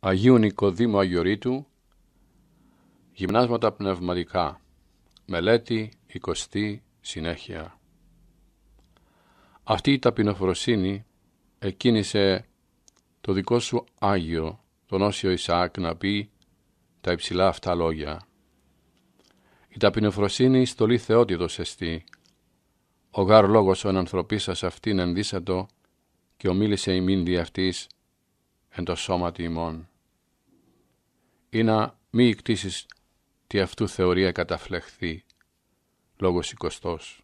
Αγίου Νικοδήμου Αγιορείτου Γυμνάσματα πνευματικά Μελέτη 20 συνέχεια Αυτή η ταπεινοφροσύνη εκκίνησε το δικό σου Άγιο τον Όσιο Ισαάκ να πει τα υψηλά αυτά λόγια Η ταπεινοφροσύνη στολή Θεότητος εστί Ο γάρ λόγος ο ανθρωπίσας αυτήν ενδύσατο και ομίλησε η μήνδη αυτής εν το σώματι ημών. Ή να μη εκτίσει τη αυτού θεωρία καταφλεχθεί, λόγος οικοστός.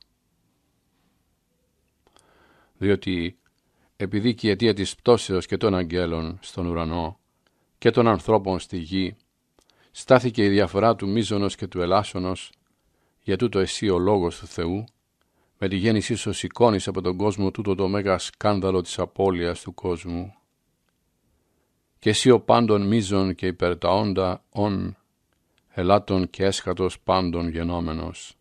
Διότι επειδή και η αιτία της πτώσεως και των αγγέλων στον ουρανό και των ανθρώπων στη γη στάθηκε η διαφορά του μίζωνος και του ελάσσονος για τούτο εσύ ο λόγος του Θεού με τη γέννησή σου σηκώνεις από τον κόσμο τούτο το μέγα σκάνδαλο της απώλειας του κόσμου και εσύ ο πάντων μίζων και υπέρ τα ον, ελάτων και έσχατος πάντων γενόμενος.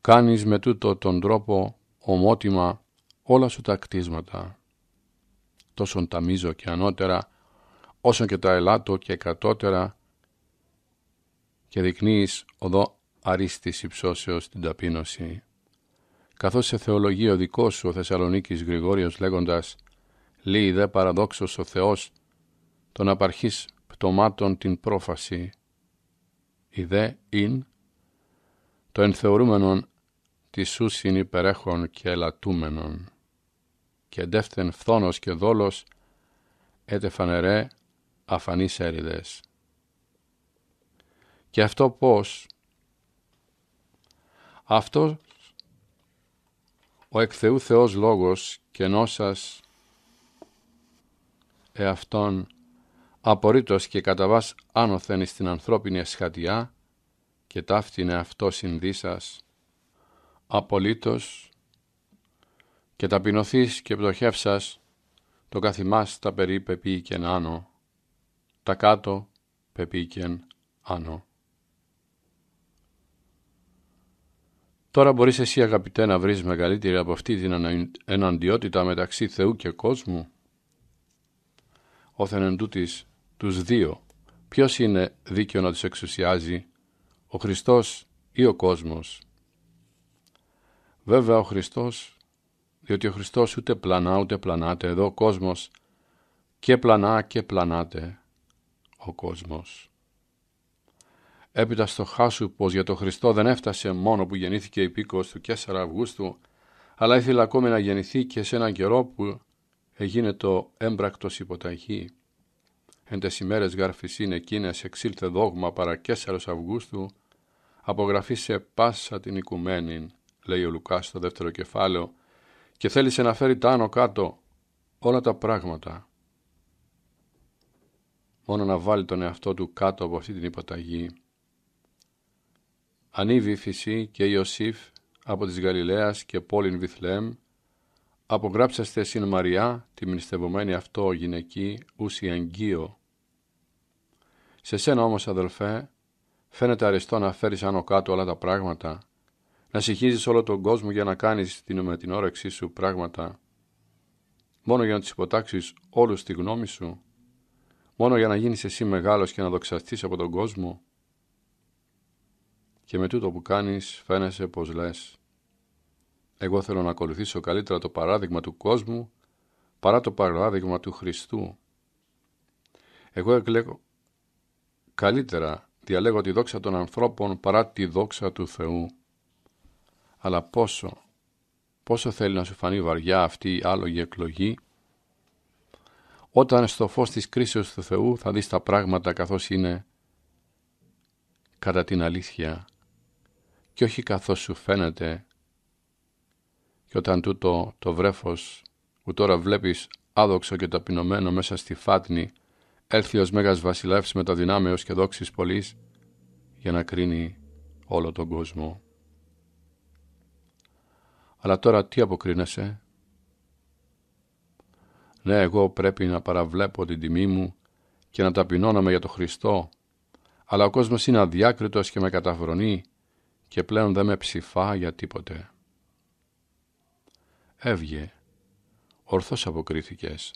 Κάνεις με τούτο τον τρόπο ομότιμα όλα σου τα κτίσματα, τόσον τα μίζω και ανώτερα, όσο και τα ελάτο και κατώτερα, και δεικνύεις οδό αρίστης υψώσεως την ταπείνωση. Καθώς σε θεολογεί ο δικός σου ο Θεσσαλονίκης Γρηγόριος λέγοντας Λύει δε παραδόξως ο Θεός τον απαρχής πτωμάτων την πρόφαση. Η δε ειν το ενθεωρούμενον της ούσιν υπερέχων και ελατούμενον. Και ντεύθεν φθόνος και δόλος έτε φανερέ αφανείς έριδες. Και αυτό πώς αυτός ο εκ Θεού Θεός λόγος και νόσας εαυτόν απορρίτως και κατά άνωθεν εις την ανθρώπινη ασχατιά και ταύτινε αυτό συνδύσας απολύτως και ταπεινωθείς και πτωχεύσας το καθημάς τα περί πεποίηκεν άνω τα κάτω πεποίηκεν άνω Τώρα μπορείς εσύ αγαπητέ να βρεις μεγαλύτερη από αυτή την εναντιότητα μεταξύ Θεού και κόσμου όθεν εν τούτης, τους δύο, ποιος είναι δίκαιο να τους εξουσιάζει, ο Χριστός ή ο κόσμος. Βέβαια ο Χριστός, διότι ο Χριστός ούτε πλανά ούτε πλανάται, εδώ ο κόσμος και πλανά και πλανάται ο κόσμος. Έπειτα στο χάσου πως για το Χριστό δεν έφτασε μόνο που γεννήθηκε η Πίκος του 4 Αυγούστου, αλλά ήθελε ακόμη να γεννηθεί και σε έναν καιρό που έγινε το έμπρακτος υποταγή. Εν τες ημέρες γαρφης είναι εκείνες εξήλθε δόγμα παρά Αυγούστου, απογραφή σε πάσα την οικουμένη, λέει ο Λουκάς στο δεύτερο κεφάλαιο, και θέλησε να φέρει τα κάτω όλα τα πράγματα. Μόνο να βάλει τον εαυτό του κάτω από αυτή την υποταγή. ανηβη η φυσή και Ιωσήφ από της Γαλιλαίας και πόλην Βιθλέμ απογράψαστε συν Μαριά, τη μνηστευμένη αυτό γυναική, ούση Σε σένα όμως, αδελφέ, φαίνεται αριστό να φέρεις άνω κάτω όλα τα πράγματα, να συγχύζεις όλο τον κόσμο για να κάνεις την, με την όρεξή σου πράγματα, μόνο για να τις υποτάξεις όλους τη γνώμη σου, μόνο για να γίνεις εσύ μεγάλος και να δοξαστείς από τον κόσμο. Και με τούτο που κάνεις φαίνεσαι πως λες εγώ θέλω να ακολουθήσω καλύτερα το παράδειγμα του κόσμου παρά το παράδειγμα του Χριστού. Εγώ εκλέγω καλύτερα διαλέγω τη δόξα των ανθρώπων παρά τη δόξα του Θεού. Αλλά πόσο, πόσο θέλει να σου φανεί βαριά αυτή η άλογη εκλογή, όταν στο φως της κρίσεως του Θεού θα δεις τα πράγματα καθώς είναι κατά την αλήθεια και όχι καθώς σου φαίνεται και όταν τούτο το βρέφος που τώρα βλέπεις άδοξο και ταπεινωμένο μέσα στη φάτνη έλθει ως Μέγας Βασιλεύς με τα δυνάμεως και δόξης πολλής για να κρίνει όλο τον κόσμο. Αλλά τώρα τι αποκρίνεσαι. Ναι, εγώ πρέπει να παραβλέπω την τιμή μου και να ταπεινώνομαι για το Χριστό, αλλά ο κόσμος είναι αδιάκριτος και με καταφρονεί και πλέον δεν με ψηφά για τίποτε. Έβγε. Ορθώς αποκρίθηκες.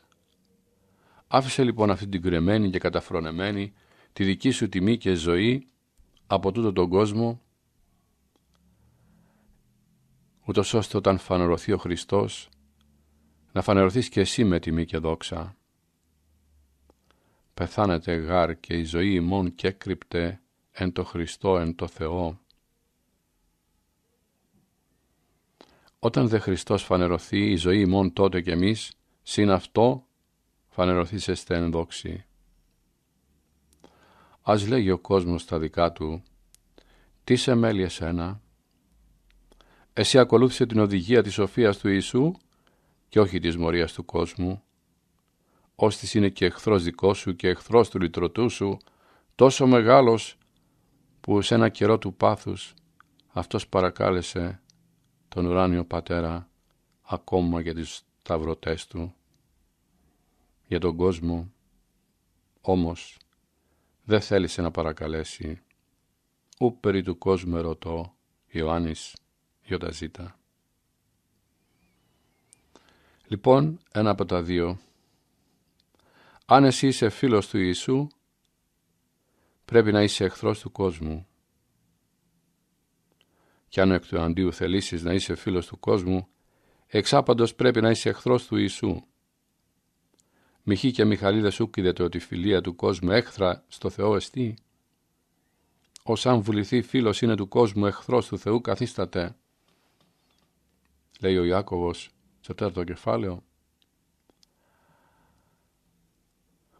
Άφησε λοιπόν αυτή την κρεμένη και καταφρονεμένη τη δική σου τιμή και ζωή από τούτο τον κόσμο ούτως ώστε όταν φανερωθεί ο Χριστός να φανερωθείς και εσύ με τιμή και δόξα. Πεθάνετε γάρ και η ζωή ημών και κρυπτε εν το Χριστό εν το Θεό. Όταν δε Χριστός φανερωθεί η ζωή ημών τότε κι εμείς, συν αυτό φανερωθεί εν δόξη. Ας λέγει ο κόσμος τα δικά του, τι σε μέλει εσένα. Εσύ ακολούθησε την οδηγία της σοφίας του Ιησού και όχι της μορίας του κόσμου. ώστις είναι και εχθρός δικός σου και εχθρός του λυτρωτού σου, τόσο μεγάλος που σε ένα καιρό του πάθους αυτός παρακάλεσε τον ουράνιο πατέρα ακόμα για τις σταυρωτές του, για τον κόσμο, όμως δεν θέλησε να παρακαλέσει ου περί του κόσμου ερωτώ Ιωάννης Ιωταζήτα. Λοιπόν, ένα από τα δύο. Αν εσύ είσαι φίλος του Ιησού, πρέπει να είσαι εχθρός του κόσμου. Κι αν εκ του αντίου θελήσεις να είσαι φίλος του κόσμου, εξάπαντος πρέπει να είσαι εχθρός του Ιησού. Μιχή και Μιχαλίδες το ότι η φιλία του κόσμου έχθρα στο Θεό εστί. Ως αν βουληθεί φίλος είναι του κόσμου εχθρός του Θεού καθίσταται. Λέει ο Ιάκωβος στο τέταρτο κεφάλαιο.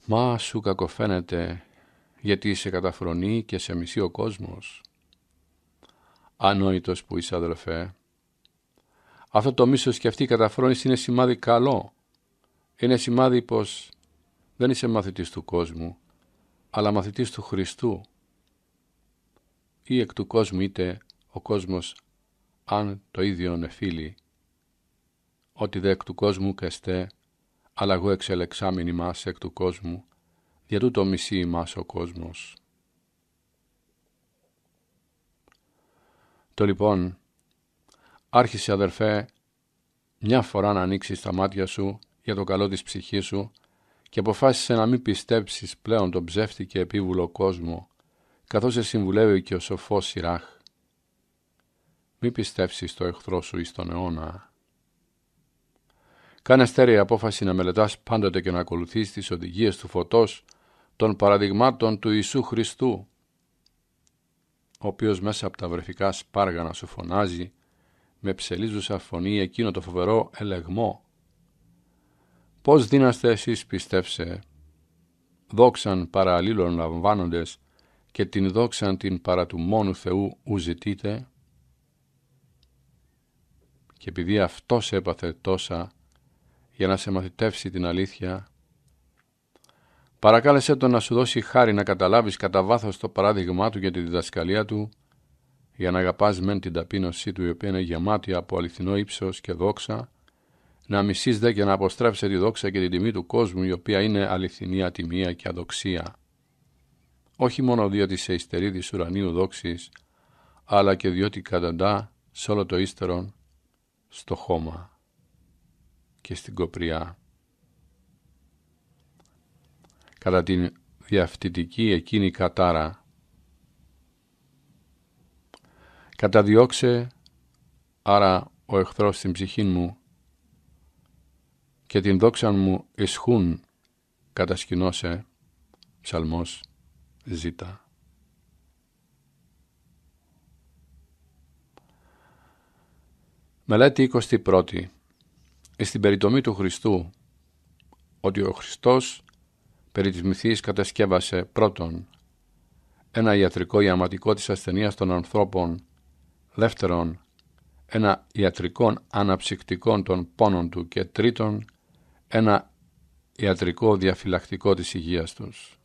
Μα σου κακοφαίνεται γιατί είσαι καταφρονή και σε μισεί ο κόσμος. Ανόητος που είσαι αδελφέ. Αυτό το μίσος και αυτή η καταφρόνηση είναι σημάδι καλό. Είναι σημάδι πως δεν είσαι μαθητής του κόσμου, αλλά μαθητής του Χριστού. Ή εκ του κόσμου είτε ο κόσμος αν το ίδιο είναι φίλοι, Ότι δε εκ του κόσμου στε, αλλά εγώ εξελεξάμιν μα εκ του κόσμου, για τούτο μισεί μα ο κόσμος. Το λοιπόν, άρχισε αδερφέ μια φορά να ανοίξεις τα μάτια σου για το καλό της ψυχής σου και αποφάσισε να μην πιστέψεις πλέον τον ψεύτη και επίβουλο κόσμο, καθώς σε συμβουλεύει και ο σοφός Σιράχ. Μην πιστέψεις το εχθρό σου εις τον αιώνα. Κάνε στέρεη απόφαση να μελετάς πάντοτε και να ακολουθείς τις οδηγίες του φωτός των παραδειγμάτων του Ιησού Χριστού, ο οποίος μέσα από τα βρεφικά σπάργανα σου φωνάζει με ψελίζουσα φωνή εκείνο το φοβερό ελεγμό. Πώς δίναστε εσείς πιστεύσε, δόξαν παραλλήλων λαμβάνοντες και την δόξαν την παρά του μόνου Θεού ουζητείτε. Και επειδή αυτός έπαθε τόσα για να σε μαθητεύσει την αλήθεια, Παρακάλεσε τον να σου δώσει χάρη να καταλάβεις κατά βάθος το παράδειγμά του για τη διδασκαλία του, για να αγαπάς μεν την ταπείνωσή του η οποία είναι γεμάτη από αληθινό ύψος και δόξα, να μισείς δε και να αποστρέψει τη δόξα και την τιμή του κόσμου η οποία είναι αληθινή ατιμία και αδοξία. Όχι μόνο διότι σε υστερεί της ουρανίου δόξης, αλλά και διότι καταντά σε όλο το ύστερον στο χώμα και στην κοπριά κατά την διαφθητική εκείνη κατάρα. Καταδιώξε άρα ο εχθρός στην ψυχή μου και την δόξα μου ισχούν κατασκηνώσε ψαλμός ζήτα. Μελέτη 21. Στην περιτομή του Χριστού, ότι ο Χριστός περί της μυθής κατασκεύασε πρώτον ένα ιατρικό ιαματικό της ασθενείας των ανθρώπων, δεύτερον ένα ιατρικό αναψυκτικό των πόνων του και τρίτον ένα ιατρικό διαφυλακτικό της υγείας τους.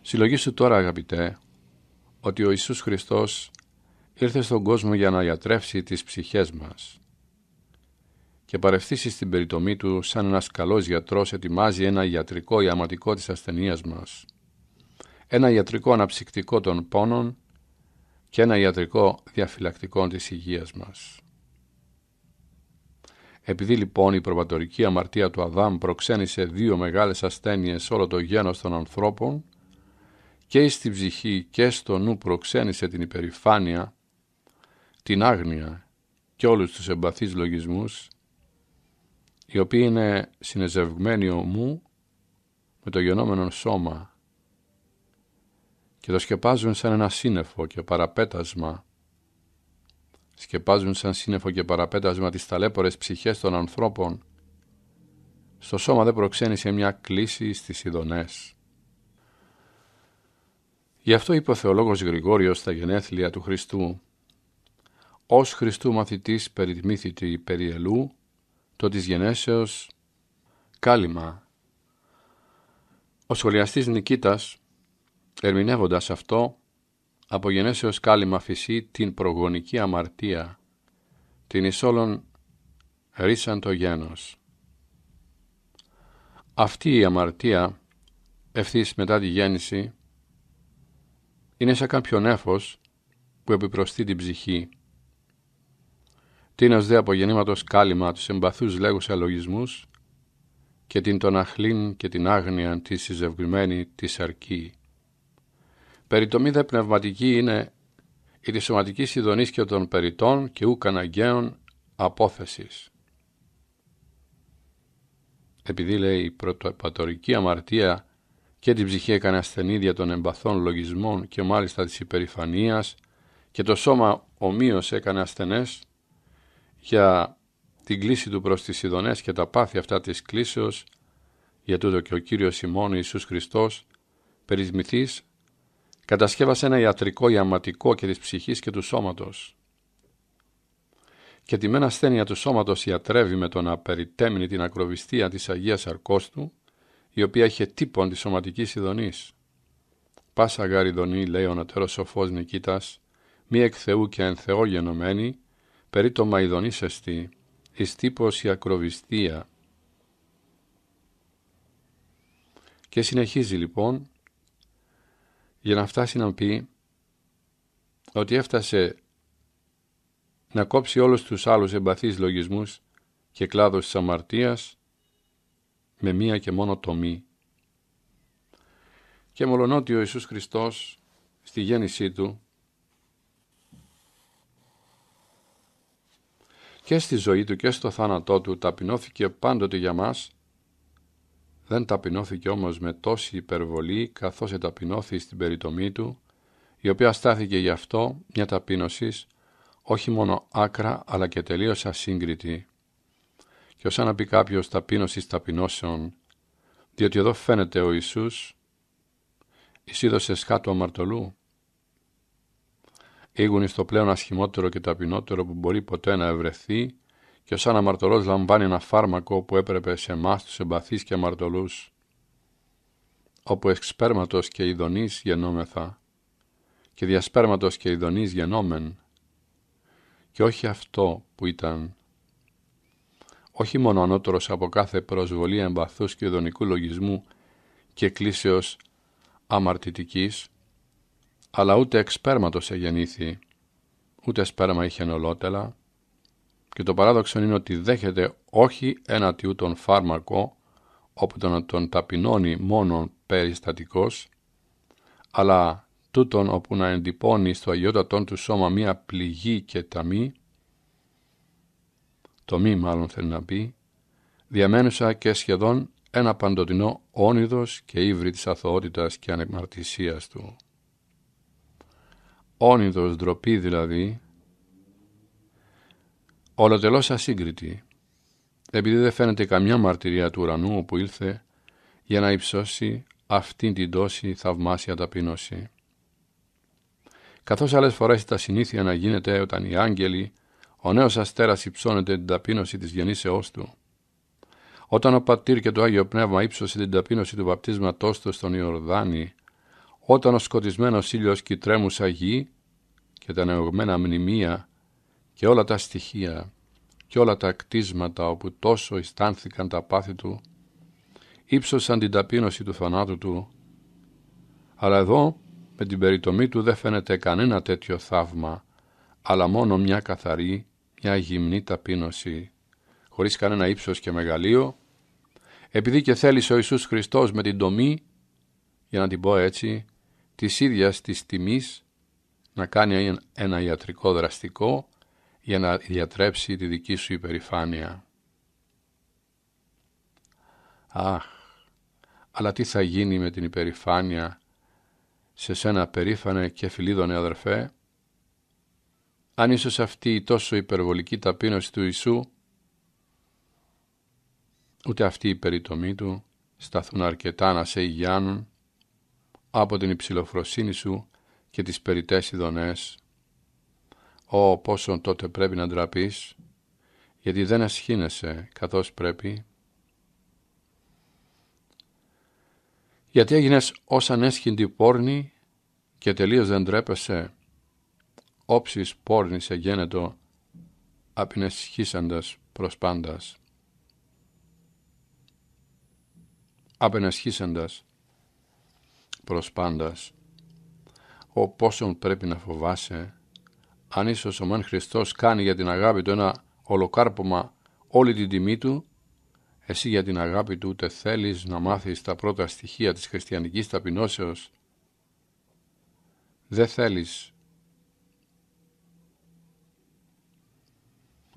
Συλλογήσου τώρα αγαπητέ ότι ο Ιησούς Χριστός ήρθε στον κόσμο για να ιατρεύσει τις ψυχές μας και παρευθύσεις στην περιτομή του σαν ένας καλός γιατρός ετοιμάζει ένα ιατρικό ιαματικό της ασθενείας μας. Ένα ιατρικό αναψυκτικό των πόνων και ένα ιατρικό διαφυλακτικό της υγείας μας. Επειδή λοιπόν η προβατορική αμαρτία του Αδάμ προξένησε δύο μεγάλες ασθένειες όλο το γένος των ανθρώπων και στη ψυχή και στο νου προξένησε την υπερηφάνεια, την άγνοια και όλους τους εμπαθείς λογισμούς, οι οποίοι είναι συνεζευγμένοι ομού με το γενόμενο σώμα και το σκεπάζουν σαν ένα σύννεφο και παραπέτασμα. Σκεπάζουν σαν σύννεφο και παραπέτασμα τις ταλέπορες ψυχές των ανθρώπων. Στο σώμα δεν προξένησε μια κλίση στις ειδονές. Γι' αυτό είπε ο θεολόγος Γρηγόριος στα γενέθλια του Χριστού «Ως Χριστού μαθητής περιτμήθητη περιελού το της γενέσεως κάλυμα. Ο σχολιαστής Νικήτας, ερμηνεύοντας αυτό, από γενέσεως κάλυμα φυσεί την προγονική αμαρτία, την ισόλον ρίσαν το γένος. Αυτή η αμαρτία, ευθύς μετά τη γέννηση, είναι σαν κάποιο νέφος που επιπροσθεί την ψυχή Τίνος δε από γεννήματος κάλυμα τους εμπαθούς λέγους αλογισμούς και την τον αχλήν και την άγνοια τη συζευγμένη τη αρκή. Περιτομή δε πνευματική είναι η της σωματικής ειδονής και των περιτών και ου καναγκαίων απόθεσης. Επειδή λέει η πρωτοεπατορική αμαρτία και την ψυχή έκανε ασθενή των εμπαθών λογισμών και μάλιστα της υπερηφανίας και το σώμα ομοίως έκανε ασθενές, για την κλίση του προς τις ειδονές και τα πάθη αυτά της κλίσεως, για τούτο και ο Κύριος ημών Ιησούς Χριστός, περισμηθής, κατασκεύασε ένα ιατρικό, ιαματικό και της ψυχής και του σώματος. Και τη μένα ασθένεια του σώματος ιατρεύει με τον απεριτέμινη την ακροβιστία της Αγίας Αρκός του, η οποία είχε τύπον της σωματικής ειδονής. Πάσα γαριδονή, λέει ο νοτέρος σοφός Νικήτας, μη εκ Θεού και εν Θεό περί το μαϊδονίσαστη, εις τύπος η ακροβιστία. Και συνεχίζει λοιπόν για να φτάσει να πει ότι έφτασε να κόψει όλους τους άλλους εμπαθείς λογισμούς και κλάδος της αμαρτίας με μία και μόνο τομή. Και μολονότι ο Ιησούς Χριστός στη γέννησή Του και στη ζωή του και στο θάνατό του ταπεινώθηκε πάντοτε για μας, δεν ταπεινώθηκε όμως με τόση υπερβολή καθώς εταπεινώθη στην περιτομή του, η οποία στάθηκε γι' αυτό μια ταπείνωσης όχι μόνο άκρα αλλά και τελείως ασύγκριτη. Και ως να πει κάποιος ταπείνωσης ταπεινώσεων, διότι εδώ φαίνεται ο Ιησούς εισίδωσε κάτω αμαρτωλού, Ήγουν στο πλέον ασχημότερο και ταπεινότερο που μπορεί ποτέ να ευρεθεί και σαν αμαρτωλός λαμβάνει ένα φάρμακο που έπρεπε σε εμάς τους εμπαθείς και αμαρτωλούς, όπου εξπέρματος και ειδονής γενόμεθα και διασπέρματος και ειδονής γενόμεν και όχι αυτό που ήταν. Όχι μόνο ανώτερος από κάθε προσβολή εμπαθούς και ειδονικού λογισμού και κλίσεως αμαρτητικής, αλλά ούτε εξ σπέρματος εγεννήθη, ούτε σπέρμα είχε ολότελα, και το παράδοξο είναι ότι δέχεται όχι ένα τον φάρμακο, όπου τον, τον ταπεινώνει μόνον περιστατικός, αλλά τούτον όπου να εντυπώνει στο αγιότατον του σώμα μία πληγή και ταμή, το μη μάλλον θέλει να πει, διαμένουσα και σχεδόν ένα παντοτινό όνειδος και ύβρι της αθωότητας και ανεκμαρτησίας του όνειδος ντροπή δηλαδή, ολοτελώς ασύγκριτη, επειδή δεν φαίνεται καμιά μαρτυρία του ουρανού που ήλθε για να υψώσει αυτήν την τόση θαυμάσια ταπείνωση. Καθώς άλλες φορές τα συνήθεια να γίνεται όταν οι άγγελοι, ο νέος αστέρας υψώνεται την ταπείνωση της γεννήσεώς του. Όταν ο Πατήρ και το Άγιο Πνεύμα ύψωσε την ταπείνωση του βαπτίσματός του στον Ιορδάνη, όταν ο σκοτισμένος ήλιος και η τρέμουσα γη και τα νεογμένα μνημεία και όλα τα στοιχεία και όλα τα κτίσματα όπου τόσο αισθάνθηκαν τα πάθη του, ύψωσαν την ταπείνωση του θανάτου του, αλλά εδώ με την περιτομή του δεν φαίνεται κανένα τέτοιο θαύμα, αλλά μόνο μια καθαρή, μια γυμνή ταπείνωση, χωρίς κανένα ύψος και μεγαλείο, επειδή και θέλησε ο Ιησούς Χριστός με την τομή, για να την πω έτσι, της ίδιας της τιμής να κάνει ένα ιατρικό δραστικό για να διατρέψει τη δική σου υπερηφάνεια. Αχ, αλλά τι θα γίνει με την υπερηφάνεια σε σένα περήφανε και φιλίδωνε αδερφέ, αν ίσως αυτή η τόσο υπερβολική ταπείνωση του Ιησού, ούτε αυτή η περιτομή του σταθούν αρκετά να σε υγιάνουν από την υψηλοφροσύνη σου και τις περιτές ειδονές. Ω πόσον τότε πρέπει να ντράπεις, γιατί δεν ασχήνεσαι καθώς πρέπει. Γιατί έγινες ως ανέσχυντη πόρνη και τελείως δεν τρέπεσαι, όψης πόρνη σε γένετο, απενεσχίσαντας προς πάντας. Απενεσχίσαντας προς πάντας. Ο πόσον πρέπει να φοβάσαι, αν ίσως ο μεν Χριστός κάνει για την αγάπη του ένα ολοκάρπωμα όλη την τιμή του, εσύ για την αγάπη του ούτε θέλεις να μάθεις τα πρώτα στοιχεία της χριστιανικής ταπεινώσεως. Δεν θέλεις.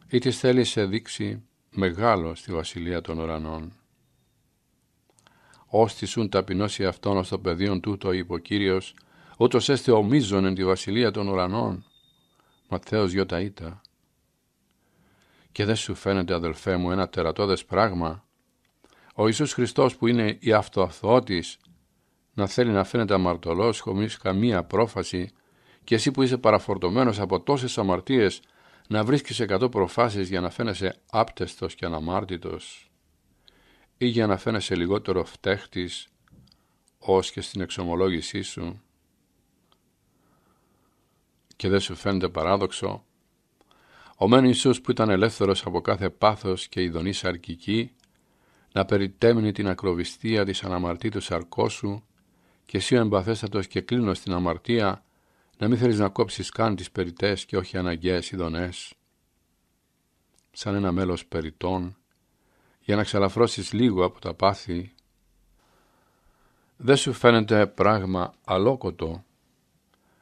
Ή της θέλει σε δείξει μεγάλο στη βασιλεία των ουρανών όστισουν ταπεινώσει αυτόν ως το πεδίο τούτο είπε ο Κύριος, ούτως έστε ομίζων εν τη βασιλεία των ουρανών. Ματθαίος ήτα. Και δεν σου φαίνεται αδελφέ μου ένα τερατώδες πράγμα, ο Ιησούς Χριστός που είναι η αυτοαθωότης να θέλει να φαίνεται αμαρτωλός χωρίς καμία πρόφαση και εσύ που είσαι παραφορτωμένος από τόσες αμαρτίες να βρίσκεις εκατό προφάσεις για να φαίνεσαι άπτεστος και αναμάρτητος ή για να φαίνεσαι λιγότερο φταίχτης ως και στην εξομολόγησή σου και δεν σου φαίνεται παράδοξο. Ο μεν Ιησούς που ήταν ελεύθερος από κάθε πάθος και ειδονή σαρκική να περιτέμνει την ακροβιστία της αναμαρτήτου σαρκώσου και εσύ ο εμπαθέστατος και κλείνω στην αμαρτία να μην θέλεις να κόψεις καν τις περιτές και όχι αναγκαίες ειδονές σαν ένα μέλος περιτών για να ξαλαφρώσεις λίγο από τα πάθη, δεν σου φαίνεται πράγμα αλόκοτο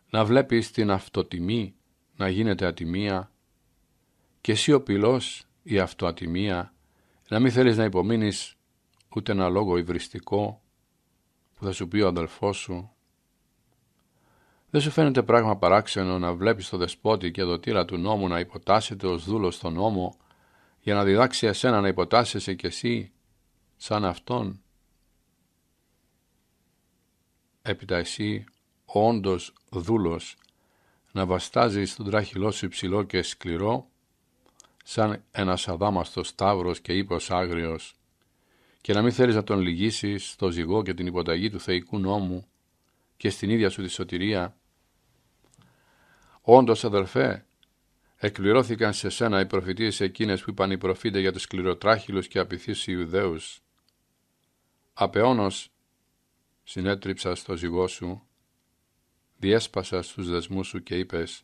να βλέπεις την αυτοτιμή να γίνεται ατιμία και εσύ ο πυλός η αυτοατιμία να μην θέλεις να υπομείνεις ούτε ένα λόγο υβριστικό που θα σου πει ο αδελφός σου. Δεν σου φαίνεται πράγμα παράξενο να βλέπεις το δεσπότη και τύρα του νόμου να υποτάσσεται ως δούλος στον νόμο για να διδάξει εσένα να υποτάσσεσαι κι εσύ σαν Αυτόν. Έπειτα εσύ, ο όντως δούλος, να βαστάζεις τον τράχυλό σου υψηλό και σκληρό, σαν ένας αδάμαστος σταύρος και ύπος άγριος, και να μην θέλεις να τον λυγίσεις στο ζυγό και την υποταγή του θεϊκού νόμου και στην ίδια σου τη σωτηρία. Όντως αδερφέ, Εκπληρώθηκαν σε σένα οι προφητείες εκείνες που είπαν οι προφήτες για τους σκληροτράχυλους και απειθείς Ιουδαίους. Απεώνος, συνέτριψα στο ζυγό σου, διέσπασα στους δεσμούς σου και είπες,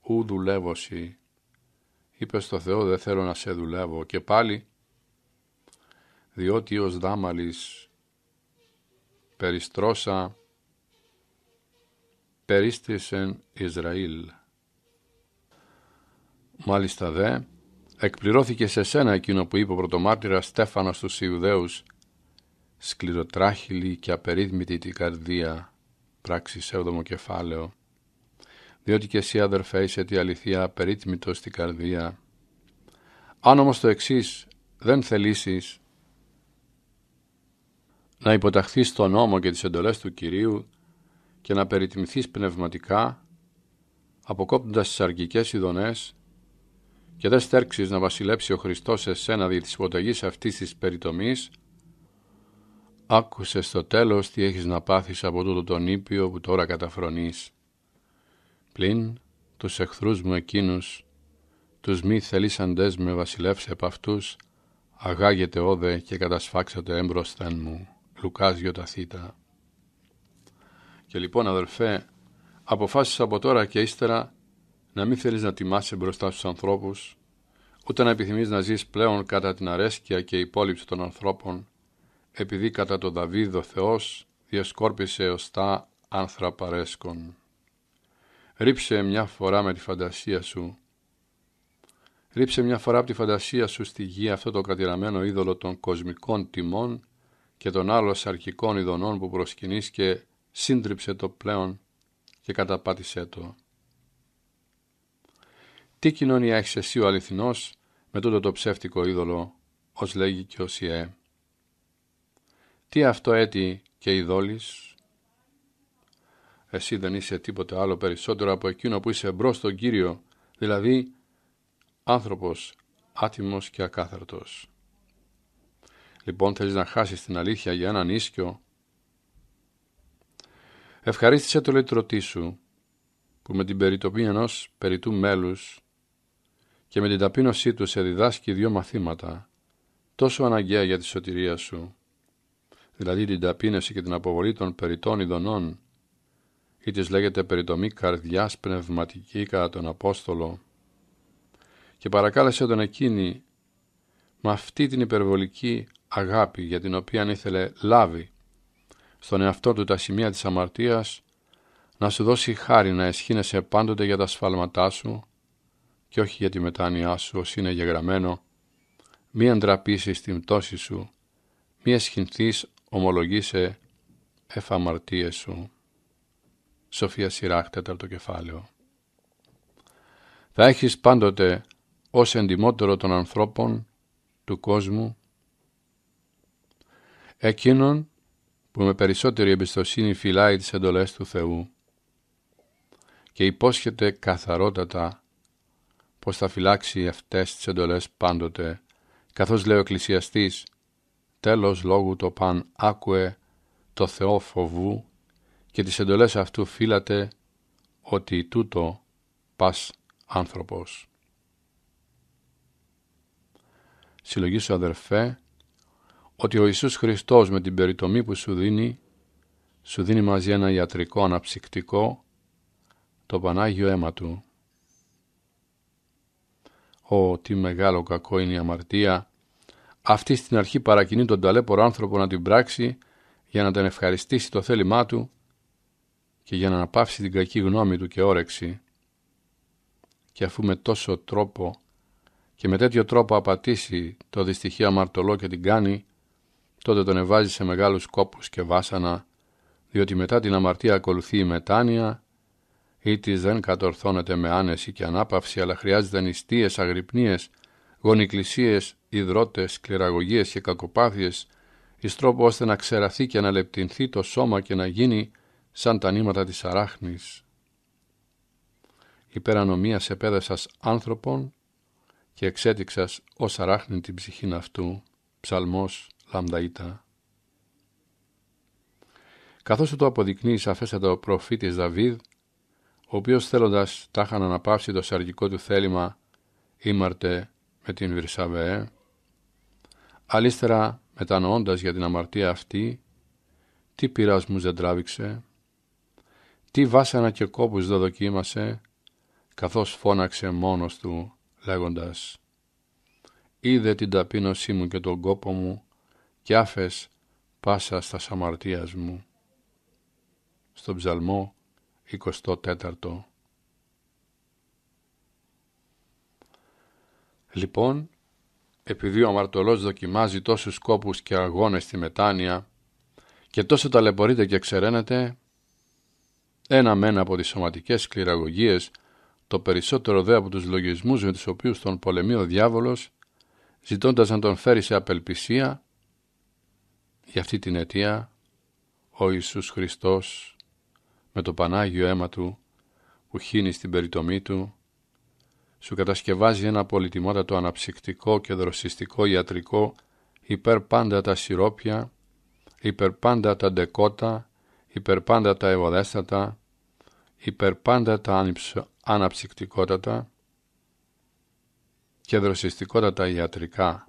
ου δουλεύωση. Είπες στο Θεό δεν θέλω να σε δουλεύω και πάλι, διότι ως δάμαλης περιστρώσα περίστησεν Ισραήλ. Μάλιστα δε, εκπληρώθηκε σε σένα εκείνο που είπε ο πρωτομάρτυρας Στέφανος στους Ιουδαίους «Σκληροτράχυλη και απερίθμητη την καρδία, πράξη έβδομο κεφάλαιο, διότι και εσύ αδερφέ είσαι τη αληθεία απερίθμητο στην καρδία. Αν το εξής δεν θελήσεις να υποταχθείς στον νόμο και τις εντολές του Κυρίου και να περιτιμηθείς πνευματικά, αποκόπτοντας τις αρκικές ειδονές και δε στέρξεις να βασιλέψει ο Χριστός εσένα δι της υποταγής αυτής της περιτομής, άκουσες στο τέλος τι έχεις να πάθεις από τούτο τον ήπιο που τώρα καταφρονείς. Πλην τους εχθρούς μου εκείνους, τους μη θελήσαντε με βασιλεύσε επ' αυτούς, αγάγεται όδε και κατασφάξατε έμπροσθεν μου. Λουκάς Γιωταθήτα. Και λοιπόν αδελφέ, αποφάσισα από τώρα και ύστερα να μην θέλεις να τιμάσαι μπροστά στους ανθρώπους, ούτε να επιθυμείς να ζεις πλέον κατά την αρέσκεια και υπόλοιψη των ανθρώπων, επειδή κατά τον Δαβίδ ο Θεός διασκόρπισε άνθρα ανθραπαρέσκον. Ρίψε μια φορά με τη φαντασία σου. Ρίψε μια φορά από τη φαντασία σου στη γη αυτό το κατηραμένο είδωλο των κοσμικών τιμών και των άλλων σαρκικών ειδονών που προσκυνείς και σύντριψε το πλέον και καταπάτησέ το. Τι κοινωνία έχεις εσύ ο αληθινός με τούτο το ψεύτικο είδωλο, ως λέγει και ο Σιέ. Τι αυτό έτη και ειδόλης. Εσύ δεν είσαι τίποτε άλλο περισσότερο από εκείνο που είσαι μπρος στον Κύριο, δηλαδή άνθρωπος άτιμος και ακάθαρτος. Λοιπόν θέλεις να χάσεις την αλήθεια για έναν ίσκιο. Ευχαρίστησε το λιτρωτή σου, που με την περιτοπή ενός περιτού μέλους και με την ταπείνωσή του σε διδάσκει δύο μαθήματα, τόσο αναγκαία για τη σωτηρία σου, δηλαδή την ταπείνωση και την αποβολή των περιττών ειδονών, ή της λέγεται περιτομή καρδιάς πνευματική κατά τον Απόστολο, και παρακάλεσε τον εκείνη με αυτή την υπερβολική αγάπη για την οποία ήθελε λάβει στον εαυτό του τα σημεία της αμαρτίας, να σου δώσει χάρη να εσχύνεσαι πάντοτε για τα σφάλματά σου και όχι για τη μετάνοιά σου ως είναι γεγραμμένο, μη αντραπήσεις την πτώση σου, μη εσχυνθείς ομολογήσε εφαμαρτίες σου. Σοφία Σιράχ, τέταρτο κεφάλαιο. Θα έχεις πάντοτε ως εντιμότερο των ανθρώπων του κόσμου εκείνον που με περισσότερη εμπιστοσύνη φυλάει τις εντολές του Θεού και υπόσχεται καθαρότατα πως θα φυλάξει αυτές τις εντολές πάντοτε, καθώς λέει ο εκκλησιαστής «Τέλος λόγου το παν άκουε το Θεό φοβού και τις εντολές αυτού φύλατε ότι τούτο πας άνθρωπος». Συλλογή σου αδερφέ, ότι ο Ιησούς Χριστός με την περιτομή που σου δίνει, σου δίνει μαζί ένα ιατρικό αναψυκτικό, το Πανάγιο αίμα Του, Ω, τι μεγάλο κακό είναι η αμαρτία. Αυτή στην αρχή παρακινεί τον ταλέπορο άνθρωπο να την πράξει για να τον ευχαριστήσει το θέλημά του και για να αναπαύσει την κακή γνώμη του και όρεξη. Και αφού με τόσο τρόπο και με τέτοιο τρόπο απατήσει το δυστυχείο αμαρτωλό και την κάνει, τότε τον εβάζει σε μεγάλους κόπους και βάσανα, διότι μετά την αμαρτία ακολουθεί η μετάνοια τη δεν κατορθώνεται με άνεση και ανάπαυση, αλλά χρειάζεται νηστείες, αγρυπνίες, γονικλησίες, υδρότες, κληραγωγίες και κακοπάθειες, εις τρόπο ώστε να ξεραθεί και να λεπτυνθεί το σώμα και να γίνει σαν τα νήματα της αράχνης. Υπερανομία πέδεσας άνθρωπον και εξέτυξας ως αράχνη την ψυχήν αυτού. Ψαλμός Λαμδαΐτα. Καθώς το αποδεικνύει σαφέστατα ο προφήτης Δαβίδ, ο οποίος θέλοντας τάχα να αναπαύσει το σαργικό του θέλημα ήμαρτε με την Βυρσαβέ, αλύστερα μετανοώντας για την αμαρτία αυτή, τι πειράς μου δεν τράβηξε, τι βάσανα και κόπους δεν δοκίμασε, καθώς φώναξε μόνος του λέγοντας «Είδε την ταπείνωσή μου και τον κόπο μου και άφες πάσα στα σαμαρτίας μου». Στον ψαλμό 24. Λοιπόν, επειδή ο αμαρτωλός δοκιμάζει τόσους σκόπους και αγώνες στη μετάνοια και τόσο ταλαιπωρείται και ξεραίνεται, ένα μένα από τις σωματικές σκληραγωγίες, το περισσότερο δε από τους λογισμούς με τους οποίους τον πολεμεί ο διάβολος, ζητώντας να τον φέρει σε απελπισία, για αυτή την αιτία ο Ιησούς Χριστός με το Πανάγιο αίμα Του που χύνει στην περιτομή Του, σου κατασκευάζει ένα πολυτιμότατο αναψυκτικό και δροσιστικό ιατρικό υπερπάντα τα σιρόπια, υπερπάντα τα ντεκότα, υπερπάντα τα ευωδέστατα, υπερπάντα τα αναψυκτικότατα και δροσιστικότατα ιατρικά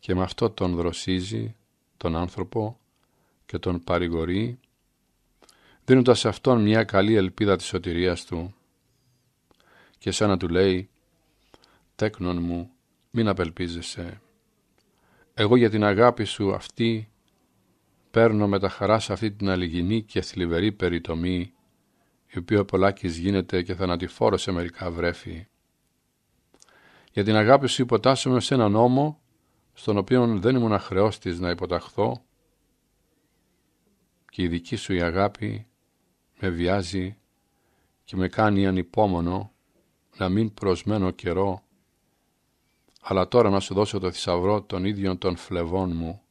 και με αυτό τον δροσίζει τον άνθρωπο και τον παρηγορεί δίνοντας σε αυτόν μια καλή ελπίδα της σωτηρίας του και σαν να του λέει «Τέκνον μου, μην απελπίζεσαι. Εγώ για την αγάπη σου αυτή παίρνω με τα χαρά σε αυτή την αλληγινή και θλιβερή περιτομή η οποία πολλάκις γίνεται και θανατηφόρο σε μερικά βρέφη. Για την αγάπη σου υποτάσσομαι σε έναν νόμο στον οποίο δεν ήμουν αχρεώστης να υποταχθώ και η δική σου η αγάπη με βιάζει και με κάνει ανυπόμονο να μην προσμένω καιρό, αλλά τώρα να σου δώσω το θησαυρό των ίδιων των φλεβών μου,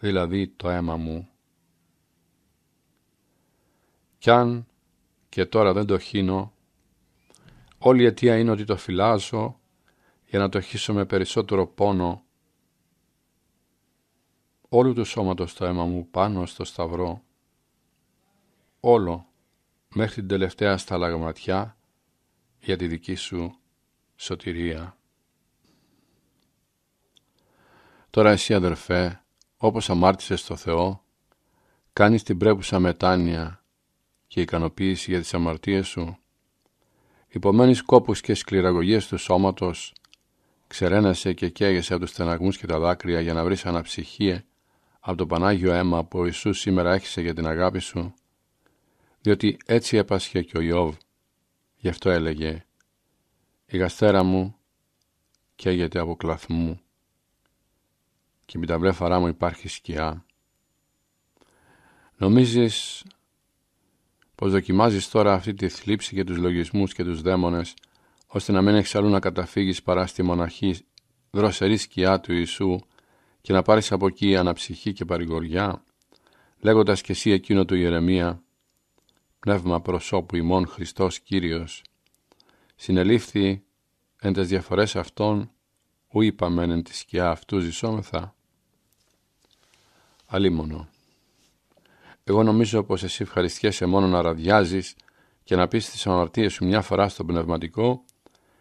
δηλαδή το αίμα μου. Κι αν και τώρα δεν το χύνω, όλη η αιτία είναι ότι το φυλάζω για να το χύσω με περισσότερο πόνο όλου του σώματος το αίμα μου πάνω στο σταυρό όλο μέχρι την τελευταία σταλαγματιά για τη δική σου σωτηρία. Τώρα εσύ αδερφέ, όπως αμάρτησες στο Θεό, κάνεις την πρέπουσα μετάνοια και ικανοποίηση για τις αμαρτίες σου, υπομένεις κόπους και σκληραγωγίες του σώματος, ξεραίνεσαι και καίγεσαι από τους στεναγμούς και τα δάκρυα για να βρεις αναψυχή από το Πανάγιο αίμα που ο Ιησούς σήμερα έχισε για την αγάπη σου, διότι έτσι έπασχε και ο Ιώβ. Γι' αυτό έλεγε «Η γαστέρα μου καίγεται από κλαθμού και με τα βλέφαρά μου υπάρχει σκιά». Νομίζεις πως δοκιμάζεις τώρα αυτή τη θλίψη και τους λογισμούς και τους δαίμονες ώστε να μην έχεις αλλού να καταφύγεις παρά στη μοναχή δροσερή σκιά του Ιησού και να πάρεις από εκεί αναψυχή και παρηγοριά λέγοντας και εσύ εκείνο του Ιερεμία πνεύμα προσώπου ημών Χριστός Κύριος. Συνελήφθη εν τες διαφορές αυτών, ου είπαμεν εν τη σκιά αυτού ζησόμεθα. Αλίμονο. Εγώ νομίζω πως εσύ ευχαριστιέσαι μόνο να ραδιάζεις και να πεις τις αμαρτίες σου μια φορά στο πνευματικό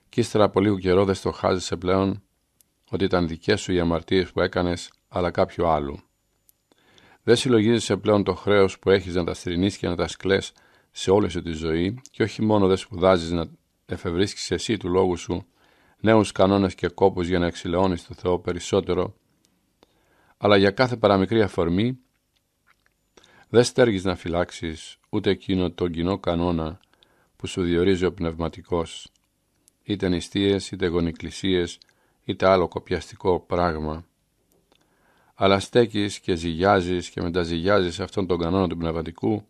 και ύστερα από λίγο καιρό δεν στοχάζεσαι πλέον ότι ήταν δικές σου οι αμαρτίες που έκανες αλλά κάποιου άλλου. Δεν συλλογίζεσαι πλέον το χρέος που έχεις να τα στρινείς και να τα σκλές σε όλη σου τη ζωή και όχι μόνο δεν σπουδάζεις να εφευρίσκεις εσύ του λόγου σου νέους κανόνες και κόπους για να εξηλαιώνεις το Θεό περισσότερο, αλλά για κάθε παραμικρή αφορμή δεν στέργεις να φυλάξεις ούτε εκείνο τον κοινό κανόνα που σου διορίζει ο πνευματικός, είτε νηστείες, είτε γονικλησίες, είτε άλλο κοπιαστικό πράγμα. Αλλά στέκεις και ζυγιάζεις και μεταζυγιάζεις αυτόν τον κανόνα του πνευματικού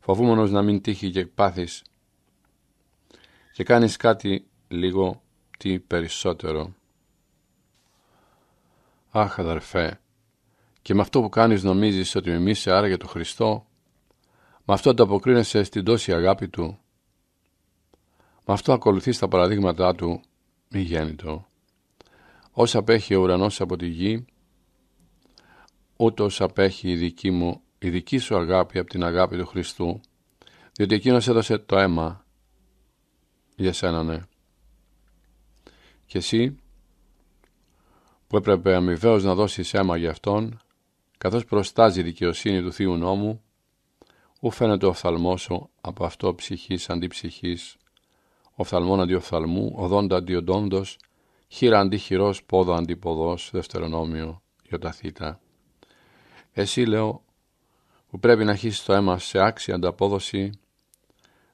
φοβούμενος να μην τύχει και πάθεις και κάνεις κάτι λίγο τι περισσότερο. Αχ αδερφέ, και με αυτό που κάνεις νομίζεις ότι άρα άραγε το Χριστό, με αυτό ανταποκρίνεσαι στην τόση αγάπη Του, με αυτό ακολουθείς τα παραδείγματά Του, μη γέννητο. Όσα απέχει ο ουρανός από τη γη, ούτως απέχει η δική μου η δική σου αγάπη από την αγάπη του Χριστού, διότι εκείνος έδωσε το αίμα για σένα, ναι. Και εσύ που έπρεπε αμοιβαίως να δώσεις αίμα για Αυτόν, καθώς προστάζει η δικαιοσύνη του Θείου Νόμου, ου φαίνεται ο οφθαλμός σου από αυτό ψυχής αντιψυχής, οφθαλμόν αντιοφθαλμού, οδόντα αντιοντόντος, χείρα πόδο αντί αντιποδός, δευτερονόμιο, ιωταθήτα. Εσύ, λέω, που πρέπει να έχει το αίμα σε άξια ανταπόδοση,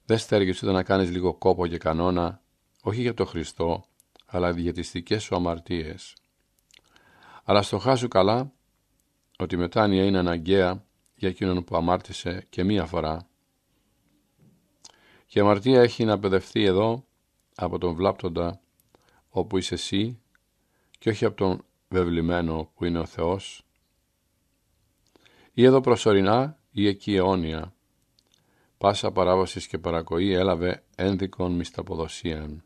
δεν στέργεσαι ούτε να κάνεις λίγο κόπο και κανόνα, όχι για το Χριστό, αλλά για τις δικές σου αμαρτίες. Αλλά στο χάσου καλά ότι η μετάνοια είναι αναγκαία για εκείνον που αμάρτησε και μία φορά. Και η αμαρτία έχει να παιδευτεί εδώ από τον βλάπτοντα όπου είσαι εσύ και όχι από τον βεβλημένο που είναι ο Θεός ή εδώ προσωρινά ή εκεί αιώνια. Πάσα παράβασης και παρακοή έλαβε ένδικον μισταποδοσίαν.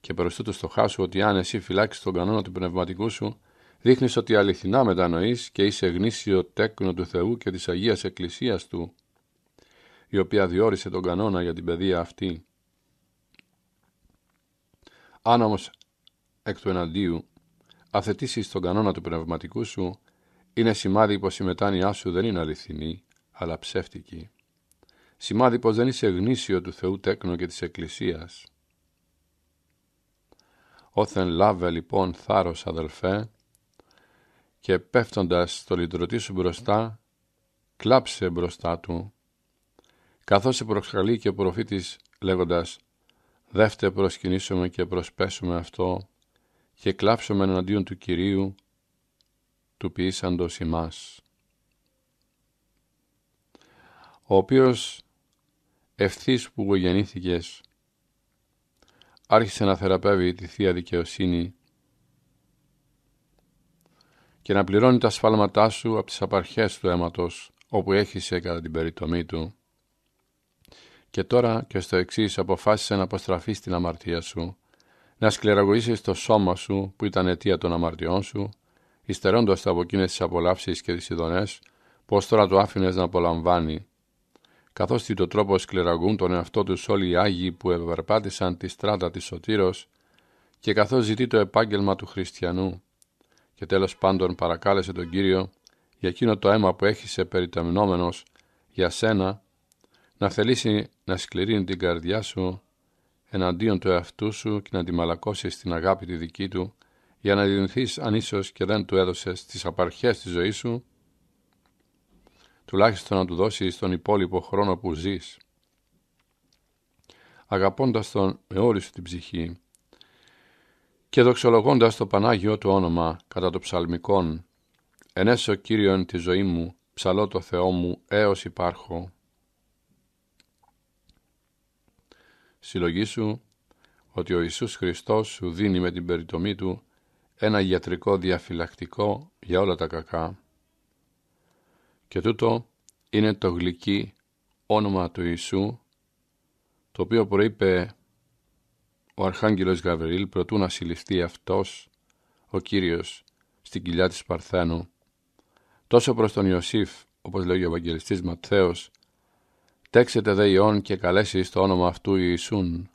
Και τούτου στο χάσου ότι αν εσύ φυλάξεις τον κανόνα του πνευματικού σου, δείχνεις ότι αληθινά μετανοείς και είσαι γνήσιο τέκνο του Θεού και της Αγίας Εκκλησίας του, η οποία διόρισε τον κανόνα για την παιδεία αυτή. Αν όμως εκ του εναντίου αθετήσεις τον κανόνα του πνευματικού σου, είναι σημάδι πως η μετάνοιά σου δεν είναι αληθινή, αλλά ψεύτικη. Σημάδι πως δεν είσαι γνήσιο του Θεού τέκνο και της Εκκλησίας. Όθεν λάβε λοιπόν θάρρος αδελφέ και πέφτοντας το λιτρωτή σου μπροστά, κλάψε μπροστά του, καθώς σε προσκαλεί και ο προφήτης λέγοντας «Δεύτε προσκυνήσουμε και προσπέσουμε αυτό και κλάψουμε εναντίον του Κυρίου του ποιήσαντος ημάς, ο οποίος ευθύς που γεννήθηκες άρχισε να θεραπεύει τη Θεία Δικαιοσύνη και να πληρώνει τα σφάλματά σου από τις απαρχές του αίματος όπου έχησε κατά την περιτομή του και τώρα και στο εξής αποφάσισε να αποστραφείς την αμαρτία σου, να σκληραγωγήσεις το σώμα σου που ήταν αιτία των αμαρτιών σου υστερώντας από εκείνες τις απολαύσεις και τις ειδονές, πώς τώρα το άφηνες να απολαμβάνει. Καθώς το τρόπο σκληραγούν τον εαυτό τους όλοι οι άγιοι που ευερπάτησαν τη στράτα της Σωτήρος, και καθώς ζητεί το επάγγελμα του χριστιανού. Και τέλος πάντων παρακάλεσε τον κύριο για εκείνο το αίμα που σε περιτεμνόμενο για σένα να θελήσει να σκληρύνει την καρδιά σου εναντίον του εαυτού σου και να τη μαλακώσεις στην αγάπη τη δική του για να διδυνθείς αν ίσως και δεν του έδωσες τις απαρχές της ζωής σου, τουλάχιστον να του δώσεις τον υπόλοιπο χρόνο που ζεις. Αγαπώντας τον με όλη σου την ψυχή και δοξολογώντας το Πανάγιο του όνομα κατά το ψαλμικόν, ενέσω Κύριον τη ζωή μου, ψαλώ το Θεό μου έως υπάρχω. Συλλογή σου ότι ο Ιησούς Χριστός σου δίνει με την περιτομή Του ένα ιατρικό διαφυλακτικό για όλα τα κακά και τούτο είναι το γλυκί όνομα του Ιησού το οποίο προείπε ο Αρχάγγελος Γαβριήλ προτού να συλληφθεί αυτός ο Κύριος στην κοιλιά της Παρθένου τόσο προς τον Ιωσήφ όπως λέγει ο Ευαγγελιστής Ματθαίος «Τέξετε δε Ιών και καλέσεις το όνομα αυτού Ιησούν»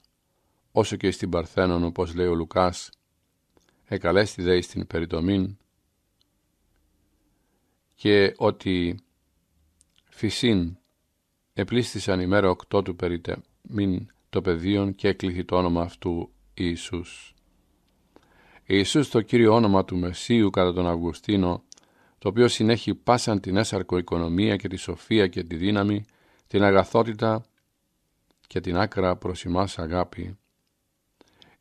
όσο και στην Παρθένων, όπως λέει ο Λουκάς εκαλέστη δε στην περιτομήν και ότι φυσίν επλήστησαν ημέρα οκτώ του περιτομήν το πεδίον και έκλειθη το όνομα αυτού Ιησούς. Ιησούς το κύριο όνομα του Μεσίου κατά τον Αυγουστίνο, το οποίο συνέχει πάσαν την έσαρκο οικονομία και τη σοφία και τη δύναμη, την αγαθότητα και την άκρα προσιμάς αγάπη.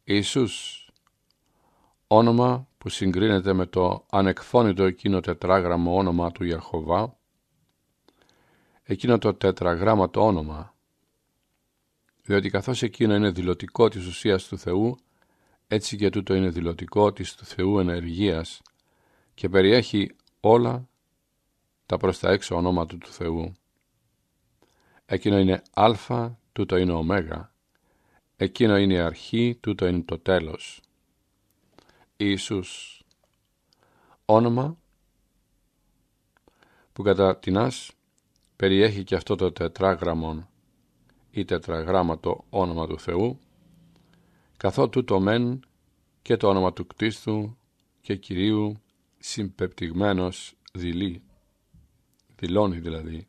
Ιησούς όνομα που συγκρίνεται με το ανεκφώνητο εκείνο τετράγραμμο όνομα του Ιαχωβά, εκείνο το τετραγράμματο όνομα, διότι καθώς εκείνο είναι δηλωτικό της ουσίας του Θεού, έτσι και τούτο είναι δηλωτικό της του Θεού ενεργίας και περιέχει όλα τα προς τα έξω ονόματα του Θεού. Εκείνο είναι α, τούτο είναι ω, εκείνο είναι η αρχή, τούτο είναι το τέλος. Ιησούς. Όνομα που κατά την ας περιέχει και αυτό το τετράγραμμον ή τετραγράμματο όνομα του Θεού, καθότου το μεν και το όνομα του κτίστου και Κυρίου συμπεπτυγμένος δηλεί, δηλώνει δηλαδή.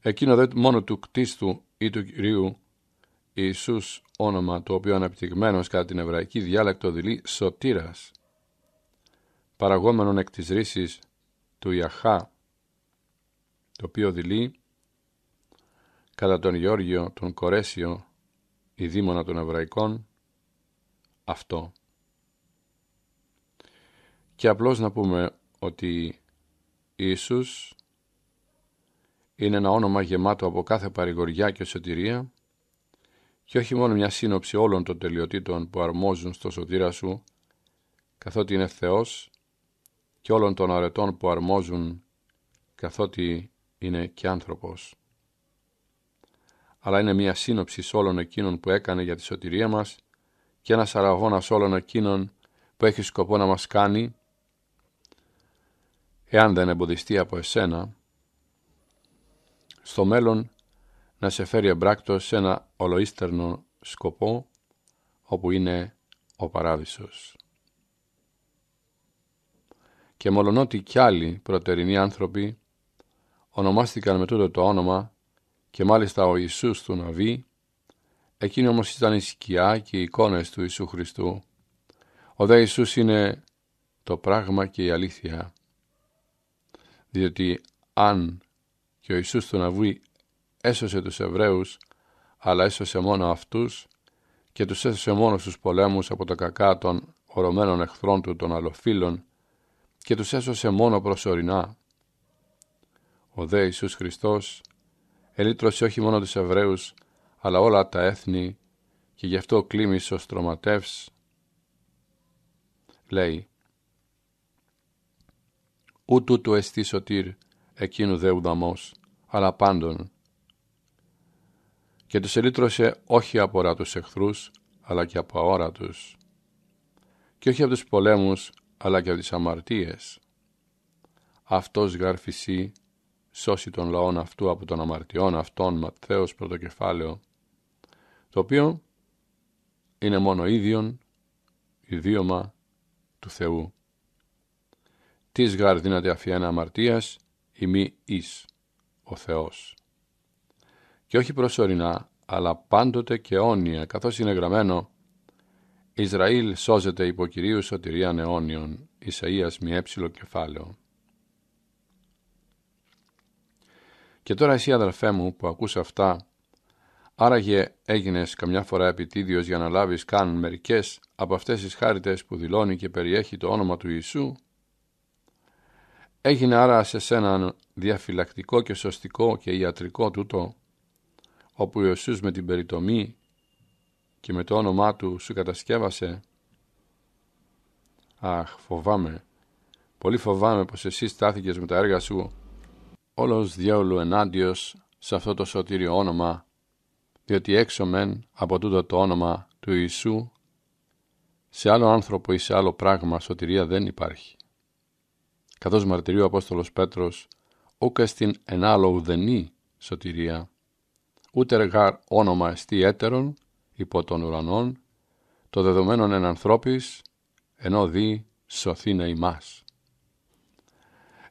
Εκείνο δεν μόνο του κτίστου ή του Κυρίου Ιησούς όνομα το οποίο αναπτυγμένος κατά την εβραϊκή διάλεκτο δηλεί σωτήρας, παραγόμενον εκ της ρήσης του Ιαχά, το οποίο δηλεί κατά τον Γιώργιο τον Κορέσιο, η δήμονα των Εβραϊκών, αυτό. Και απλώς να πούμε ότι Ιησούς είναι ένα όνομα γεμάτο από κάθε παρηγοριά και σωτηρία και όχι μόνο μια σύνοψη όλων των τελειοτήτων που αρμόζουν στο σωτήρα σου, καθότι είναι Θεός, και όλων των αρετών που αρμόζουν, καθότι είναι και άνθρωπος. Αλλά είναι μια σύνοψη όλων εκείνων που έκανε για τη σωτηρία μας και ένας αραγώνας όλων εκείνων που έχει σκοπό να μας κάνει, εάν δεν εμποδιστεί από εσένα, στο μέλλον να σε φέρει εμπράκτο σε ένα ολοίστερνο σκοπό όπου είναι ο παράδεισος. Και μολονότι κι άλλοι προτερινοί άνθρωποι ονομάστηκαν με τούτο το όνομα και μάλιστα ο Ιησούς του Ναβί, εκείνη όμως ήταν η σκιά και οι εικόνες του Ιησού Χριστού. Ο δε Ιησούς είναι το πράγμα και η αλήθεια, διότι αν και ο Ιησούς του Ναβί έσωσε τους Εβραίους, αλλά έσωσε μόνο αυτούς και τους έσωσε μόνος στους πολέμους από τα κακά των ορωμένων εχθρών του των αλοφύλων και τους έσωσε μόνο προσωρινά. Ο δε Ιησούς Χριστός ελίτρωσε όχι μόνο τους Εβραίους, αλλά όλα τα έθνη και γι' αυτό κλίμησε ο στρωματεύς. Λέει Ούτου του εστί σωτήρ, εκείνου δε ουδαμός, αλλά πάντων και τους ελύτρωσε όχι από ορατούς εχθρούς, αλλά και από αόρατους, και όχι από τους πολέμους, αλλά και από τις αμαρτίες. Αυτός γάρφησή, σώσει τον λαόν αυτού από των αμαρτιών αυτών, Ματθαίος πρωτοκεφάλαιο, το οποίο είναι μόνο ίδιον ιδίωμα του Θεού. Της γάρ δύναται αφιένα αμαρτίας, ημί εις, ο Θεός και όχι προσωρινά, αλλά πάντοτε και αιώνια, καθώς είναι γραμμένο «Ισραήλ σώζεται υπό Κυρίου σωτηρίαν αιώνιον» Ισαΐας μη έψιλο κεφάλαιο. Και τώρα εσύ αδερφέ μου που ακούς αυτά, άραγε έγινες καμιά φορά επιτίδιος για να λάβεις καν μερικές από αυτές τις χάριτες που δηλώνει και περιέχει το όνομα του Ιησού. Έγινε άρα σε διαφυλακτικό και σωστικό και ιατρικό τούτο όπου ο με την περιτομή και με το όνομά του σου κατασκεύασε. Αχ, φοβάμαι. Πολύ φοβάμαι πως εσύ στάθηκες με τα έργα σου όλος διάολου ενάντιος σε αυτό το σωτήριο όνομα, διότι έξω μεν από τούτο το όνομα του Ιησού, σε άλλο άνθρωπο ή σε άλλο πράγμα σωτηρία δεν υπάρχει. Καθώς μαρτυρεί ο Απόστολος Πέτρος, ούκα στην ενάλλο ουδενή σωτηρία, ούτε εργάρ όνομα εστί έτερον υπό των ουρανών, το δεδομένον εν ανθρώπης, ενώ δι σωθήνε ημάς.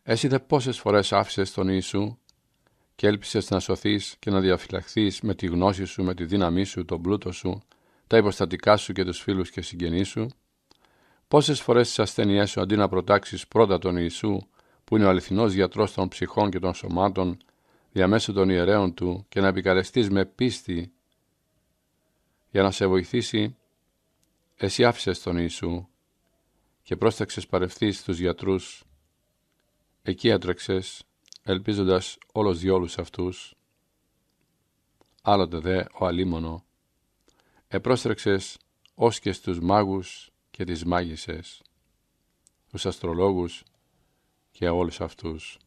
Εσύ δε πόσες φορές άφησες τον Ιησού και έλπισες να σωθείς και να διαφυλαχθείς με τη γνώση σου, με τη δύναμή σου, τον πλούτο σου, τα υποστατικά σου και τους φίλους και συγγενείς σου. Πόσες φορές τις ασθένειές σου αντί να προτάξεις πρώτα τον Ιησού, που είναι ο αληθινός γιατρός των ψυχών και των σωμάτων, διαμέσου των ιερέων του και να επικαλεστείς με πίστη για να σε βοηθήσει, εσύ άφησες τον Ιησού και πρόσταξες παρευθείς τους γιατρούς. Εκεί έτρεξες, ελπίζοντας όλους διόλους αυτούς. Άλλοτε δε ο αλίμονο, επρόστρεξες ως και στους μάγους και τις μάγισσες, τους αστρολόγους και όλους αυτούς.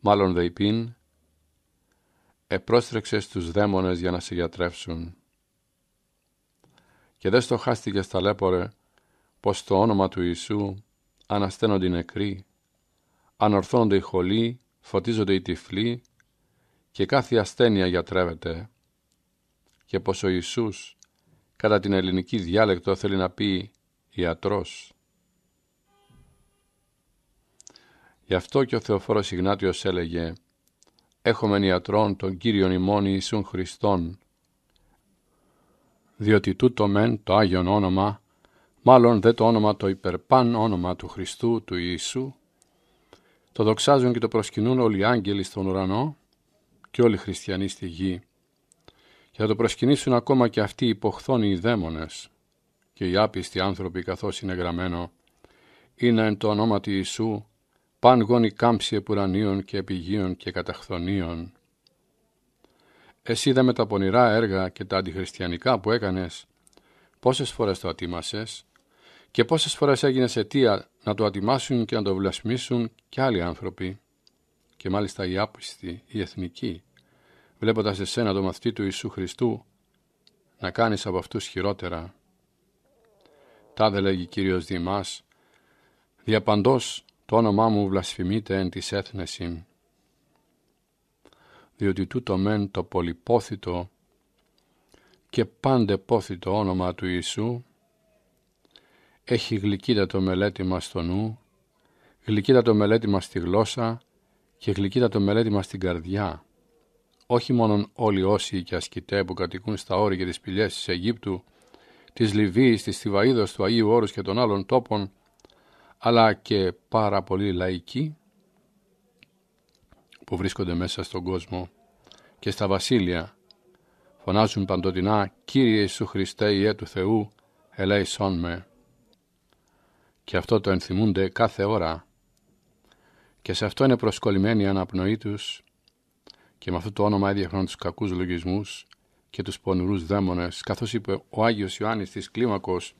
Μάλλον δε υπήν, επρόστρεξε στους δαίμονες για να σε γιατρεύσουν. Και δε στοχάστηκε λέπορε πως το όνομα του Ιησού ανασταίνονται οι νεκροί, ανορθώνονται οι χολοί, φωτίζονται οι τυφλοί και κάθε ασθένεια γιατρεύεται. Και πως ο Ιησούς, κατά την ελληνική διάλεκτο θέλει να πει ιατρός. Γι' αυτό και ο Θεοφόρος Ιγνάτιος έλεγε «Έχομεν ιατρών τον Κύριον ημών Ιησούν Χριστόν». Διότι τούτο μεν το Άγιον όνομα, μάλλον δε το όνομα το υπερπάν όνομα του Χριστού, του Ιησού, το δοξάζουν και το προσκυνούν όλοι οι άγγελοι στον ουρανό και όλοι οι χριστιανοί στη γη. Και θα το προσκυνήσουν ακόμα και αυτοί οι υποχθόνοι οι δαίμονες και οι άπιστοι άνθρωποι καθώς είναι γραμμένο, είναι εν το ονόματι Ιησού πάν κάμψη επουρανίων και επιγείων και καταχθονίων. Εσύ με τα πονηρά έργα και τα αντιχριστιανικά που έκανες, πόσες φορές το ατίμασες και πόσες φορές έγινες αιτία να το ατιμάσουν και να το βλασμίσουν και άλλοι άνθρωποι και μάλιστα οι άπιστοι, οι εθνικοί, βλέποντας εσένα το μαθητή του Ιησού Χριστού να κάνεις από αυτούς χειρότερα. Τάδε λέγει Κύριος Δημάς, διαπαντός το όνομά μου βλασφημείται εν της έθνεση, διότι τούτο μεν το πολυπόθητο και πάντε πόθητο όνομα του Ιησού έχει γλυκύτατο μελέτημα στο νου, γλυκύτατο μελέτημα στη γλώσσα και γλυκύτατο μελέτημα στην καρδιά. Όχι μόνον όλοι όσοι και ασκητέ που κατοικούν στα όρια και τις πηλιές της Αιγύπτου, της Λιβύης, της Θηβαίδος, του Αγίου Όρους και των άλλων τόπων, αλλά και πάρα πολλοί λαϊκοί που βρίσκονται μέσα στον κόσμο και στα βασίλεια φωνάζουν παντοτινά «Κύριε Ιησού Χριστέ, Ιε του Θεού, ελέησόν με». Και αυτό το ενθυμούνται κάθε ώρα και σε αυτό είναι προσκολλημένη αναπνοή τους και με αυτό το όνομα έδιεχναν τους κακούς λογισμούς και τους πονηρούς δαίμονες, καθώς είπε ο Άγιος Ιωάννης της Κλίμακος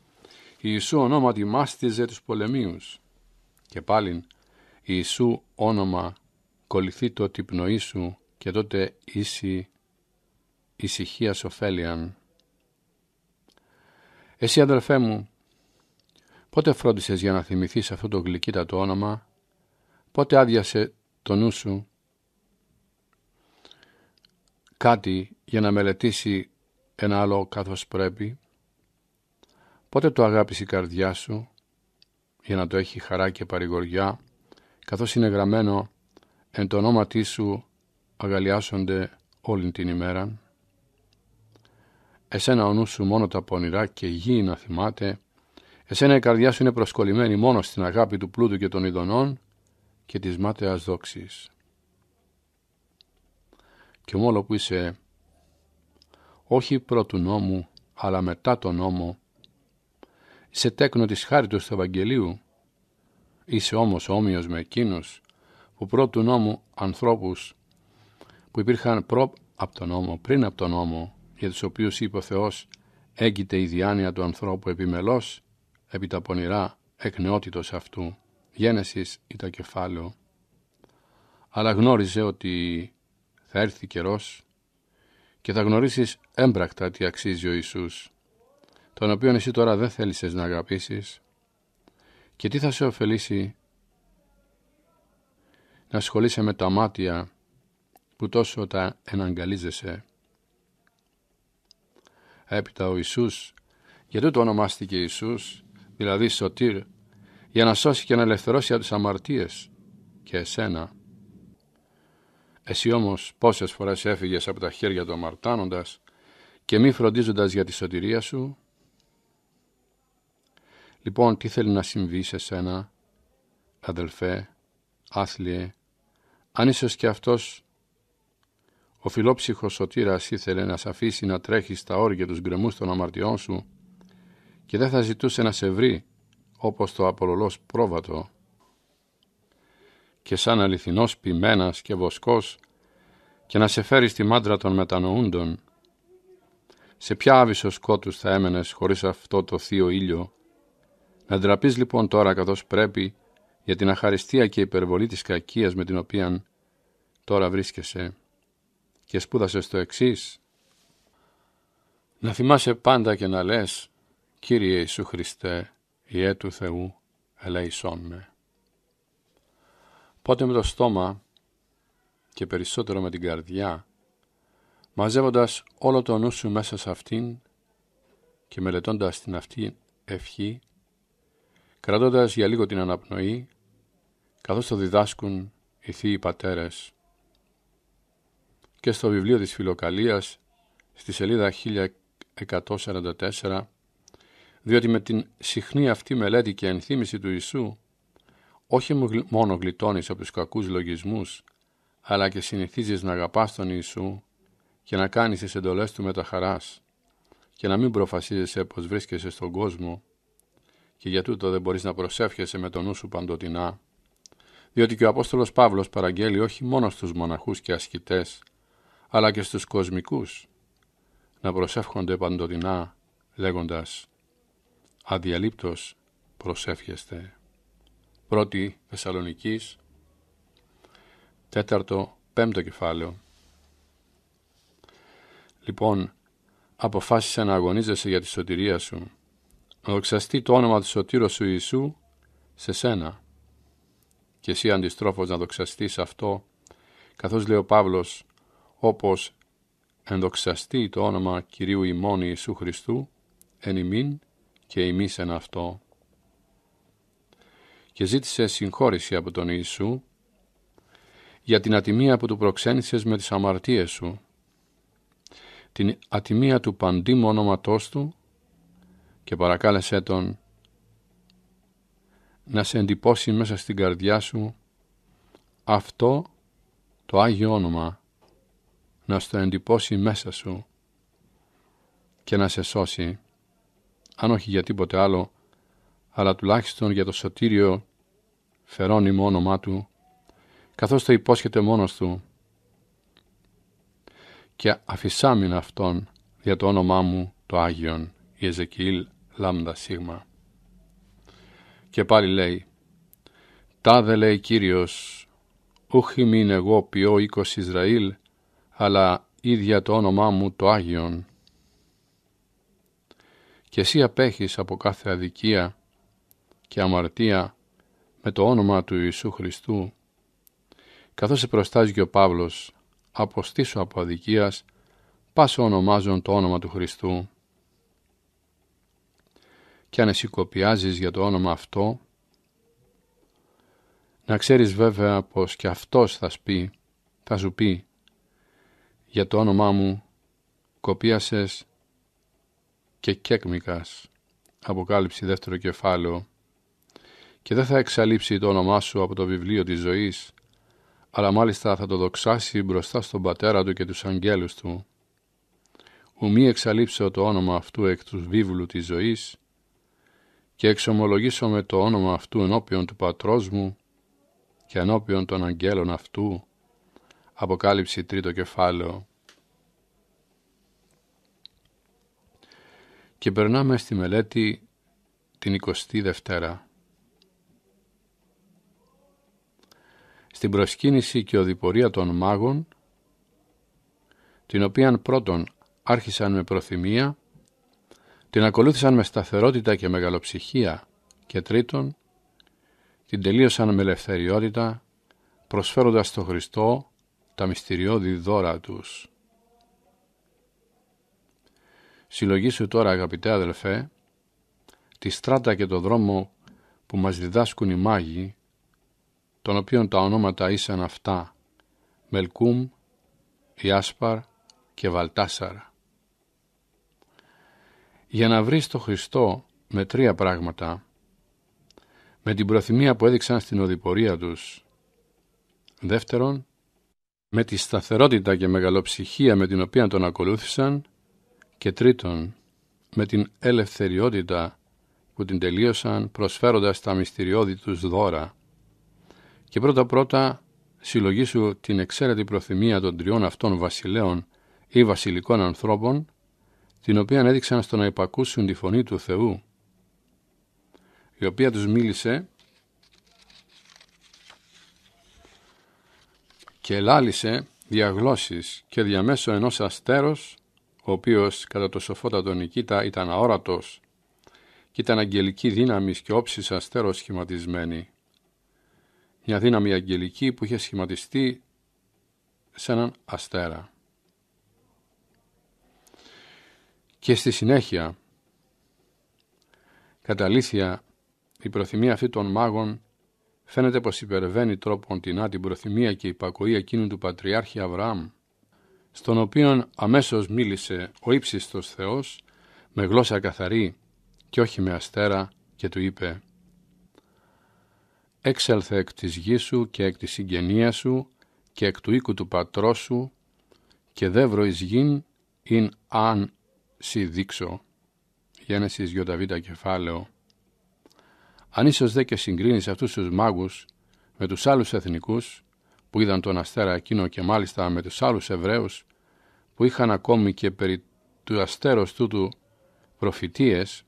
Ιησού ονόματι μάστιζε τους πολεμίους. Και πάλιν, Ιησού όνομα κολληθεί το τυπνοή πνοή σου και τότε ίση ησυχίας ωφέλιαν. Εσύ αδελφέ μου, πότε φρόντισες για να θυμηθείς αυτό το γλυκύτατο όνομα, πότε άδειασε το νου σου κάτι για να μελετήσει ένα άλλο καθώς πρέπει, Πότε το αγάπησε η καρδιά σου για να το έχει χαρά και παρηγοριά καθώς είναι γραμμένο εν το ονόματί σου αγαλιάσονται όλη την ημέρα. Εσένα ο νους σου μόνο τα πονηρά και γη να θυμάται. Εσένα η καρδιά σου είναι προσκολλημένη μόνο στην αγάπη του πλούτου και των ειδονών και της μάταιας δόξης. Και μόνο που είσαι όχι πρώτου νόμου αλλά μετά τον νόμο σε τέκνο της χάριτος του Ευαγγελίου. Είσαι όμως όμοιος με εκείνους που πρώτου νόμου ανθρώπους που υπήρχαν προ από τον νόμο, πριν από τον νόμο, για τους οποίους είπε ο Θεός έγκυται η διάνοια του ανθρώπου επιμελώς, επί τα πονηρά εκ νεότητος αυτού. Γένεσης τα κεφάλαιο. Αλλά γνώριζε ότι θα έρθει καιρός και θα γνωρίσεις έμπρακτα τι αξίζει ο Ιησούς τον οποίο εσύ τώρα δεν θέλησες να αγαπήσεις και τι θα σε ωφελήσει να ασχολείσαι με τα μάτια που τόσο τα εναγκαλίζεσαι. Έπειτα ο Ιησούς, γιατί το ονομάστηκε Ιησούς, δηλαδή Σωτήρ, για να σώσει και να ελευθερώσει από τις αμαρτίες και εσένα. Εσύ όμως πόσες φορές έφυγες από τα χέρια του αμαρτάνοντας και μη φροντίζοντας για τη σωτηρία σου, Λοιπόν, τι θέλει να συμβεί σε σένα, αδελφέ, άθλιε, αν ίσως και αυτός ο φιλόψυχος σωτήρας ήθελε να σε αφήσει να τρέχεις στα όρια τους γκρεμούς των αμαρτιών σου και δεν θα ζητούσε να σε βρει όπως το απολολός πρόβατο και σαν αληθινός ποιμένας και βοσκός και να σε φέρει στη μάντρα των μετανοούντων. Σε ποια άβυσο σκότους θα έμενες χωρίς αυτό το θείο ήλιο να ντραπείς λοιπόν τώρα καθώς πρέπει για την αχαριστία και υπερβολή της κακίας με την οποία τώρα βρίσκεσαι και σπούδασες το εξής. Να θυμάσαι πάντα και να λες «Κύριε Ιησού Χριστέ, Ιε του Θεού, ελέησόν με». Πότε με το στόμα και περισσότερο με την καρδιά, μαζεύοντας όλο το νου σου μέσα σε αυτήν και μελετώντας την αυτή ευχή κρατώντας για λίγο την αναπνοή, καθώς το διδάσκουν οι θείοι πατέρες. Και στο βιβλίο της Φιλοκαλίας, στη σελίδα 1144, διότι με την συχνή αυτή μελέτη και ενθύμηση του Ιησού, όχι μόνο γλιτώνεις από τους κακούς λογισμούς, αλλά και συνηθίζεις να αγαπάς τον Ιησού και να κάνεις τις εντολές του με τα χαράς και να μην προφασίζεσαι πως βρίσκεσαι στον κόσμο και για τούτο δεν μπορείς να προσεύχεσαι με τον νου σου παντοτινά, διότι και ο Απόστολος Παύλος παραγγέλει όχι μόνο στους μοναχούς και ασκητές, αλλά και στους κοσμικούς, να προσεύχονται παντοτινά, λέγοντας «Αδιαλείπτος προσεύχεστε». Πρώτη Θεσσαλονικής, τέταρτο, πέμπτο κεφάλαιο. Λοιπόν, αποφάσισε να αγωνίζεσαι για τη σωτηρία σου δοξαστεί το όνομα του Σωτήρου σου Ιησού σε σένα. Και εσύ αντιστρόφως να δοξαστείς αυτό, καθώς λέει ο Παύλος, όπως ενδοξαστεί το όνομα Κυρίου ημών Ιησού Χριστού, εν ημίν και ημίς εν αυτό. Και ζήτησε συγχώρηση από τον Ιησού για την ατιμία που του προξένησες με τις αμαρτίες σου, την ατιμία του παντήμου ονόματός του και παρακάλεσέ Τον να σε εντυπώσει μέσα στην καρδιά σου αυτό το Άγιο όνομα να στο εντυπώσει μέσα σου και να σε σώσει αν όχι για τίποτε άλλο αλλά τουλάχιστον για το σωτήριο φερόνιμο όνομά του καθώς το υπόσχεται μόνος του και αφισάμιν αυτόν για το όνομά μου το Άγιον Ιεζεκιήλ λάμδα σίγμα. Και πάλι λέει «Τάδε λέει Κύριος, ούχι μην εγώ ποιό οίκος Ισραήλ, αλλά ίδια το όνομά μου το Άγιον. Και εσύ απέχεις από κάθε αδικία και αμαρτία με το όνομα του Ιησού Χριστού, καθώς σε προστάζει και ο Παύλος, αποστήσω από αδικίας, πάσο ονομάζον το όνομα του Χριστού και ανεσικοπιάζεις για το όνομα αυτό, να ξέρεις βέβαια πως και αυτός θα, σπεί, θα σου πει για το όνομά μου κοπίασες και κέκμικας. Αποκάλυψη δεύτερο κεφάλαιο και δεν θα εξαλείψει το όνομά σου από το βιβλίο της ζωής αλλά μάλιστα θα το δοξάσει μπροστά στον πατέρα του και τους αγγέλους του. Ουμή μη εξαλείψω το όνομα αυτού εκ του βίβλου της ζωής και εξομολογήσω με το όνομα αυτού ενώπιον του πατρός μου και ενώπιον των αγγέλων αυτού. Αποκάλυψη τρίτο κεφάλαιο. Και περνάμε στη μελέτη την 22η. Στην προσκύνηση και οδηπορία των μάγων, την οποίαν πρώτον άρχισαν με προθυμία την ακολούθησαν με σταθερότητα και μεγαλοψυχία και τρίτον, την τελείωσαν με ελευθεριότητα, προσφέροντας στο Χριστό τα μυστηριώδη δώρα τους. σου τώρα αγαπητέ αδελφέ, τη στράτα και το δρόμο που μας διδάσκουν οι μάγοι, των οποίων τα ονόματα ήσαν αυτά Μελκούμ, Ιάσπαρ και Βαλτάσαρα. Για να βρεις το Χριστό με τρία πράγματα, με την προθυμία που έδειξαν στην οδηπορία τους, δεύτερον, με τη σταθερότητα και μεγαλοψυχία με την οποία τον ακολούθησαν και τρίτον, με την ελευθεριότητα που την τελείωσαν προσφέροντας τα μυστηριώδη τους δώρα. Και πρώτα-πρώτα συλλογήσου την εξαίρετη προθυμία των τριών αυτών βασιλέων ή βασιλικών ανθρώπων την οποία έδειξαν στο να υπακούσουν τη φωνή του Θεού, η οποία τους μίλησε και λάλησε διαγλώσεις και διαμέσω ενός αστέρος, ο οποίος κατά το σοφότατο Νικήτα ήταν αόρατος και ήταν αγγελική δύναμη και όψης αστέρος σχηματισμένη. Μια δύναμη αγγελική που είχε σχηματιστεί σε έναν αστέρα. Και στη συνέχεια κατά αλήθεια η προθυμία αυτή των μάγων φαίνεται πως υπερβαίνει τρόπον την την προθυμία και υπακοή εκείνου του Πατριάρχη Αβραάμ, στον οποίον αμέσως μίλησε ο ύψιστος Θεός με γλώσσα καθαρή και όχι με αστέρα και του είπε «Έξελθε εκ της γης σου και εκ της συγγενείας σου και εκ του οίκου του πατρός σου και δε γην ειν αν σι δείξω, Γένεσης Ιωταβήτα κεφάλαιο, αν ίσως δε και συγκρίνεις αυτούς τους μάγους με τους άλλους εθνικούς που είδαν τον αστέρα εκείνο και μάλιστα με τους άλλους Εβραίους που είχαν ακόμη και περί του αστέρος τούτου προφητείες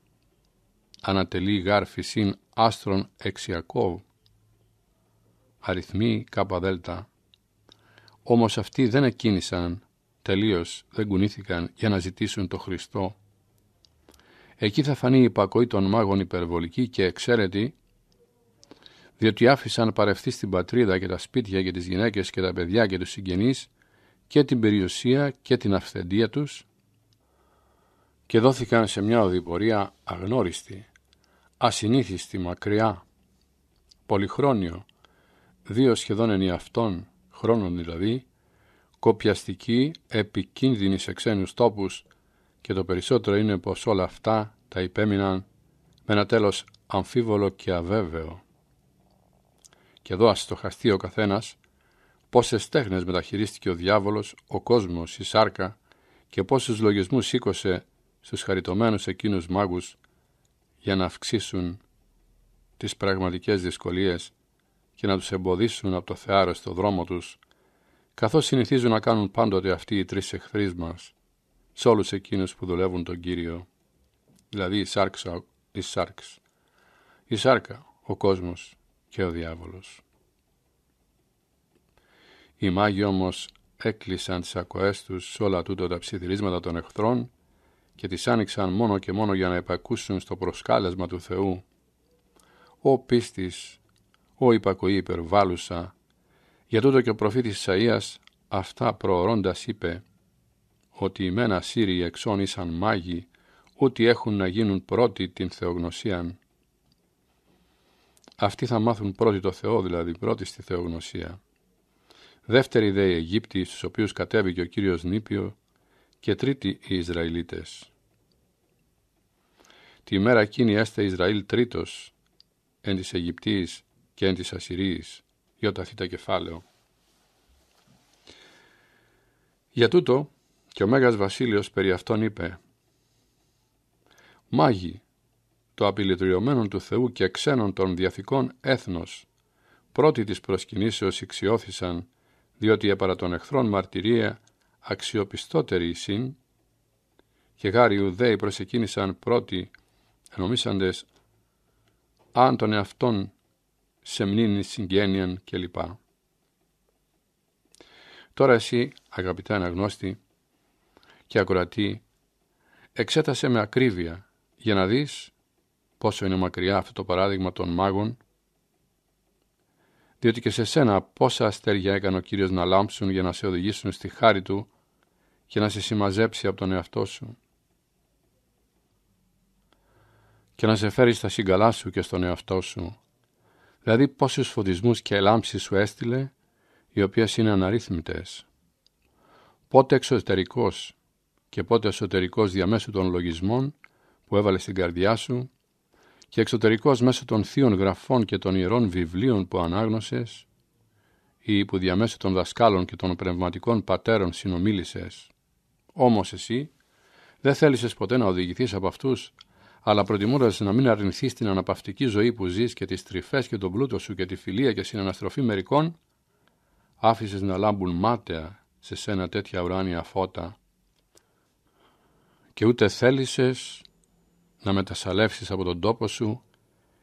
ανατελεί γάρφη συν άστρον εξιακόβ αριθμοί κάπα όμως αυτοί δεν εκκίνησαν τελείως δεν κουνήθηκαν για να ζητήσουν το Χριστό. Εκεί θα φανεί η υπακοή των μάγων υπερβολική και εξαίρετη, διότι άφησαν παρευθεί στην πατρίδα και τα σπίτια και τις γυναίκες και τα παιδιά και τους συγγενείς και την περιουσία και την αυθεντία τους και δόθηκαν σε μια οδηπορία αγνώριστη, ασυνήθιστη, μακριά, πολυχρόνιο, δύο σχεδόν ενιαυτών χρόνων δηλαδή, κοπιαστική, επικίνδυνη σε ξένους τόπους και το περισσότερο είναι πως όλα αυτά τα υπέμειναν με ένα τέλος αμφίβολο και αβέβαιο. Και εδώ ας το ο καθένας πόσες τέχνες μεταχειρίστηκε ο διάβολος, ο κόσμος, η σάρκα και πόσους λογισμούς σήκωσε στους χαριτωμένους εκείνους μάγους για να αυξήσουν τις πραγματικές δυσκολίες και να τους εμποδίσουν από το θεάρεστο δρόμο τους καθώς συνηθίζουν να κάνουν πάντοτε αυτοί οι τρεις εχθροί μας σε όλους εκείνους που δουλεύουν τον Κύριο, δηλαδή η σάρξα, η σάρξ, η σάρκα, ο κόσμος και ο διάβολος. Οι μάγοι όμως έκλεισαν τις ακοές τους σε όλα τούτο τα ψιθυρίσματα των εχθρών και τις άνοιξαν μόνο και μόνο για να επακούσουν στο προσκάλεσμα του Θεού. «Ω πίστης, ω υπακοή υπερβάλλουσα, για τούτο και ο προφήτης Ισαΐας αυτά προωρώντας είπε ότι οι μένα Σύριοι εξών ήσαν μάγοι, ούτε έχουν να γίνουν πρώτοι την θεογνωσίαν. Αυτοί θα μάθουν πρώτοι το Θεό, δηλαδή πρώτοι στη θεογνωσία. Δεύτεροι δε οι Αιγύπτιοι, στους οποίους κατέβηκε ο Κύριος Νίπιο και τρίτοι οι Ισραηλίτες. Τη μέρα εκείνη έστε Ισραήλ τρίτος, εν της Αιγυπτής και εν της Ιωταθήτα κεφάλαιο. Για τούτο και ο Μέγας Βασίλειος περί αυτών είπε «Μάγοι, το απειλητριωμένον του Θεού και ξένων των διαθηκών έθνος, πρώτοι της προσκυνήσεως εξιώθησαν, διότι επαρα των εχθρών μαρτυρία αξιοπιστότερη εισήν, και γάρι Ιουδαίοι προσεκίνησαν πρώτοι, νομίσαντες, αν τον εαυτόν σε μνήνη συγγένεια κλπ. Τώρα εσύ, αγαπητά αναγνώστη και ακροατή, εξέτασε με ακρίβεια για να δεις πόσο είναι μακριά αυτό το παράδειγμα των μάγων, διότι και σε σένα πόσα αστέρια έκανε ο Κύριος να λάμψουν για να σε οδηγήσουν στη χάρη Του και να σε συμμαζέψει από τον εαυτό σου και να σε φέρει στα συγκαλά σου και στον εαυτό σου Δηλαδή πόσους φωτισμούς και λάμψεις σου έστειλε, οι οποίες είναι αναρρύθμιτες. Πότε εξωτερικός και πότε εσωτερικός διαμέσου των λογισμών που έβαλες στην καρδιά σου και εξωτερικός μέσω των θείων γραφών και των ιερών βιβλίων που ανάγνωσες ή που διαμέσου των δασκάλων και των πνευματικών πατέρων συνομίλησες. Όμως εσύ δεν θέλησες ποτέ να οδηγηθείς από αυτούς αλλά προτιμώντας να μην αρνηθεί την αναπαυτική ζωή που ζεις και τις τρυφές και τον πλούτο σου και τη φιλία και συναναστροφή μερικών, άφησες να λάμπουν μάταια σε σένα τέτοια ουράνια φώτα και ούτε θέλησες να μετασαλεύσεις από τον τόπο σου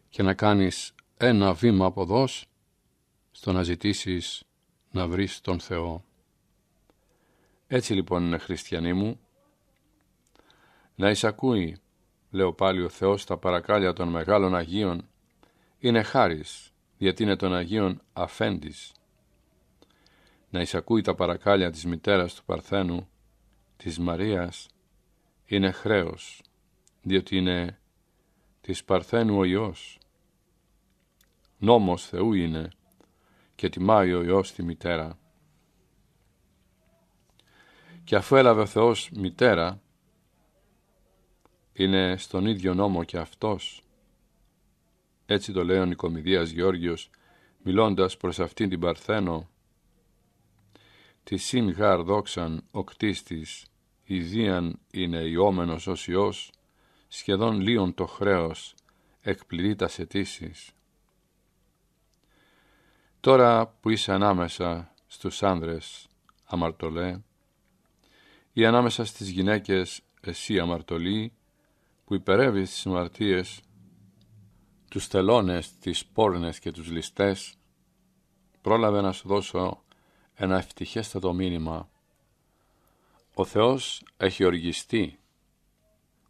και να κάνεις ένα βήμα από εδώ στο να ζητήσεις να βρεις τον Θεό. Έτσι λοιπόν, χριστιανοί μου, να εισακούει λέω πάλι ο Θεός στα παρακάλια των μεγάλων Αγίων, είναι χάρις, γιατί είναι των Αγίων αφέντης. Να εισακούει τα παρακάλια της μητέρας του Παρθένου, της Μαρίας, είναι χρέος, διότι είναι της Παρθένου ο Υιός. Νόμος Θεού είναι και τιμάει ο Υιός τη μητέρα. Και αφού έλαβε ο Θεός μητέρα, είναι στον ίδιο νόμο και αυτός. Έτσι το λέει ο Νικομιδίας Γεώργιος, μιλώντας προς αυτήν την Παρθένο. Τη σύν γάρ δόξαν ο κτίστης, ιδίαν είναι ιόμενος ως ιός, σχεδόν λίον το χρέος, εκπληρεί τας αιτήσεις. Τώρα που είσαι ανάμεσα στους άνδρες, αμαρτωλέ, ή ανάμεσα στις γυναίκες, εσύ αμαρτωλή, που υπερεύει στις συμμαρτίες, τους θελώνες, τις πόρνες και τους λιστές πρόλαβε να σου δώσω ένα ευτυχέστατο μήνυμα. Ο Θεός έχει οργιστεί,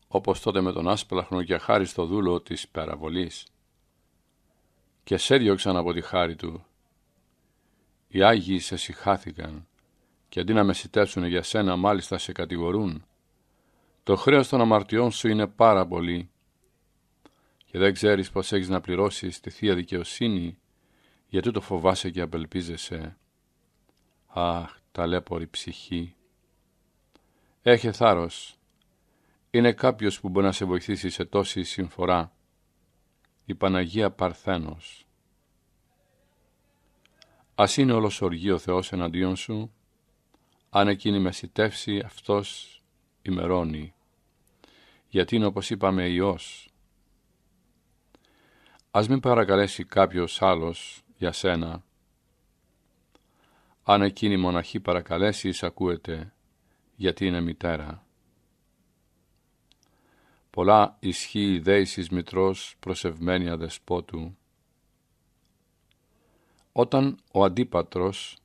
όπως τότε με τον άσπλαχνο και στο δούλο της παραβολής, και σε διώξαν από τη χάρη του. Οι Άγιοι σε συχάθηκαν και αντί να με για σένα μάλιστα σε κατηγορούν το χρέος των αμαρτιών σου είναι πάρα πολύ και δεν ξέρεις πως έχεις να πληρώσεις τη Θεία Δικαιοσύνη γιατί το φοβάσαι και απελπίζεσαι. Αχ, ταλέπορη ψυχή. Έχε θάρρος. Είναι κάποιος που μπορεί να σε βοηθήσει σε τόση συμφορά. Η Παναγία Παρθένος. Ας είναι όλος οργή ο Θεός εναντίον σου, αν εκείνη με σητεύσει, αυτός ημερώνει γιατί είναι όπως είπαμε Υιός. Ας μην παρακαλέσει κάποιος άλλος για σένα. Αν εκείνη η μοναχή παρακαλέσει, εισακούεται, γιατί είναι μητέρα. Πολλά ισχύει δέησης μητρός προσευμένη αδεσπότου. Όταν ο αντίπατρος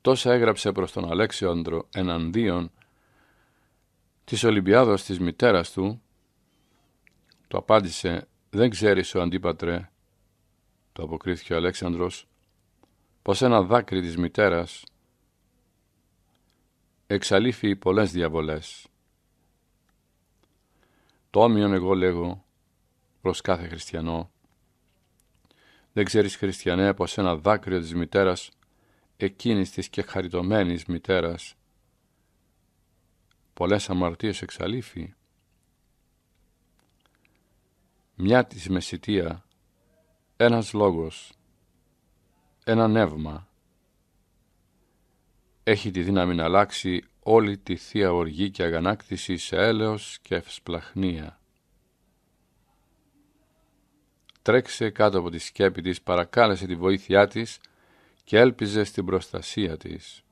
τόσα έγραψε προς τον Αλέξανδρο εναντίον της Ολυμπιάδος της μητέρας του, το απάντησε «Δεν ξέρεις ο αντίπατρε», το αποκρίθηκε ο Αλέξανδρος, πως ένα δάκρυ της μητέρας εξαλείφει πολλές διαβολές. Το όμοιον εγώ λέγω προς κάθε χριστιανό. Δεν ξέρεις χριστιανέ πως ένα δάκρυο της μητέρας, εκείνης της και χαριτωμένης μητέρας, πολλές αμαρτίες εξαλείφει. Μια της μεσητεία, ένας λόγος, ένα νεύμα, έχει τη δύναμη να αλλάξει όλη τη θεία οργή και αγανάκτηση σε έλεος και ευσπλαχνία. Τρέξε κάτω από τη σκέπη της, παρακάλεσε τη βοήθειά της και έλπιζε στην προστασία της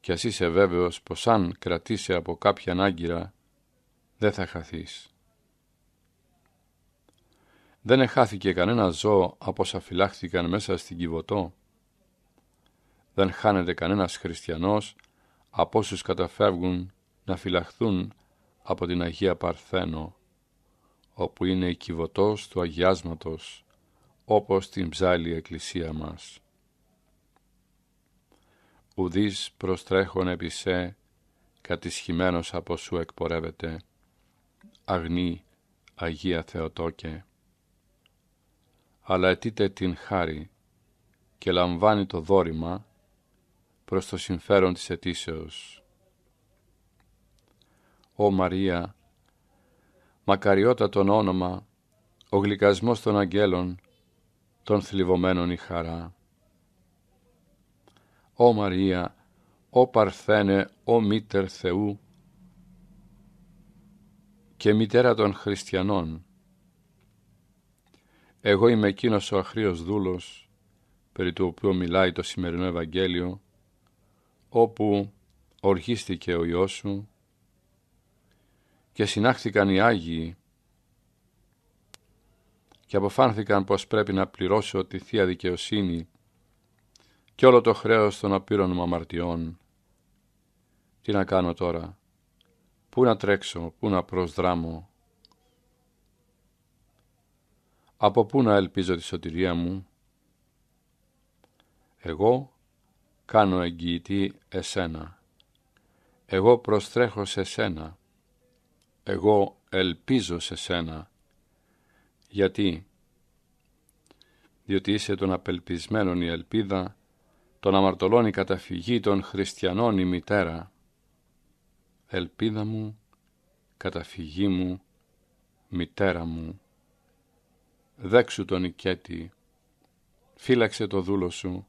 και ας είσαι βέβαιος πως αν κρατήσει από κάποια άγκυρα, δεν θα χαθείς. Δεν εχάθηκε κανένα ζώο από όσα φυλάχθηκαν μέσα στην Κιβωτό. Δεν χάνεται κανένας χριστιανός από όσους καταφεύγουν να φυλαχθούν από την Αγία Παρθένο, όπου είναι η Κιβωτός του Αγιάσματος, όπως την η εκκλησία μας ουδείς προστρέχον επί σε, κατησχημένος από σου εκπορεύεται, αγνή Αγία Θεοτόκε. Αλλά αιτείται την χάρη και λαμβάνει το δόρημα προς το συμφέρον της αιτήσεως. Ω Μαρία, τον όνομα, ο γλυκασμός των αγγέλων, των θλιβωμένων η χαρά. Ω Μαρία, Ο Παρθένε, Ο Μήτερ Θεού και Μητέρα των Χριστιανών, εγώ είμαι εκείνος ο αχρίος δούλος, περί του οποίου μιλάει το σημερινό Ευαγγέλιο, όπου οργίστηκε ο Υιός σου και συνάχθηκαν οι Άγιοι και αποφάνθηκαν πως πρέπει να πληρώσω τη Θεία Δικαιοσύνη και όλο το χρέος των απείρων μου αμαρτιών. Τι να κάνω τώρα, πού να τρέξω, πού να προσδράμω. Από πού να ελπίζω τη σωτηρία μου. Εγώ κάνω εγγυητή εσένα. Εγώ προστρέχω σε σένα. Εγώ ελπίζω σε σένα. Γιατί, διότι είσαι των απελπισμένων η ελπίδα τον αμαρτωλών η καταφυγή των χριστιανών η μητέρα. Ελπίδα μου, καταφυγή μου, μητέρα μου, δέξου τον οικέτη, φύλαξε το δούλο σου,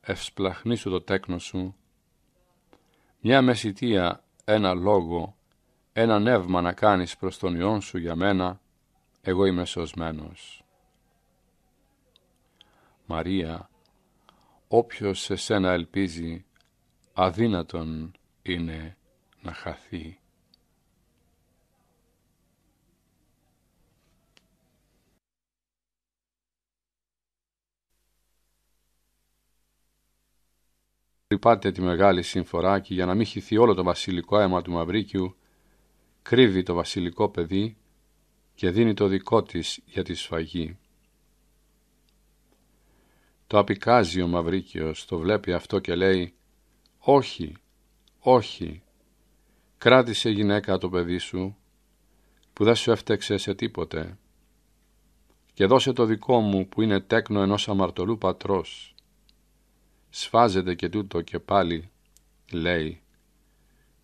ευσπλαχνίσου το τέκνο σου, μια μεσητεία, ένα λόγο, ένα νεύμα να κάνεις προς τον Υιόν σου για μένα, εγώ είμαι σωσμένος. Μαρία, Όποιος σε σένα ελπίζει, αδύνατον είναι να χαθεί. Ρυπάται τη μεγάλη συμφορά και για να μην χυθεί όλο το βασιλικό αίμα του Μαυρίκιου, κρύβει το βασιλικό παιδί και δίνει το δικό της για τη σφαγή. Το απικάζει ο Μαυρίκιος, το βλέπει αυτό και λέει «Όχι, όχι, κράτησε γυναίκα το παιδί σου που δεν σου έφτεξε σε τίποτε και δώσε το δικό μου που είναι τέκνο ενός αμαρτωλού πατρός». Σφάζεται και τούτο και πάλι λέει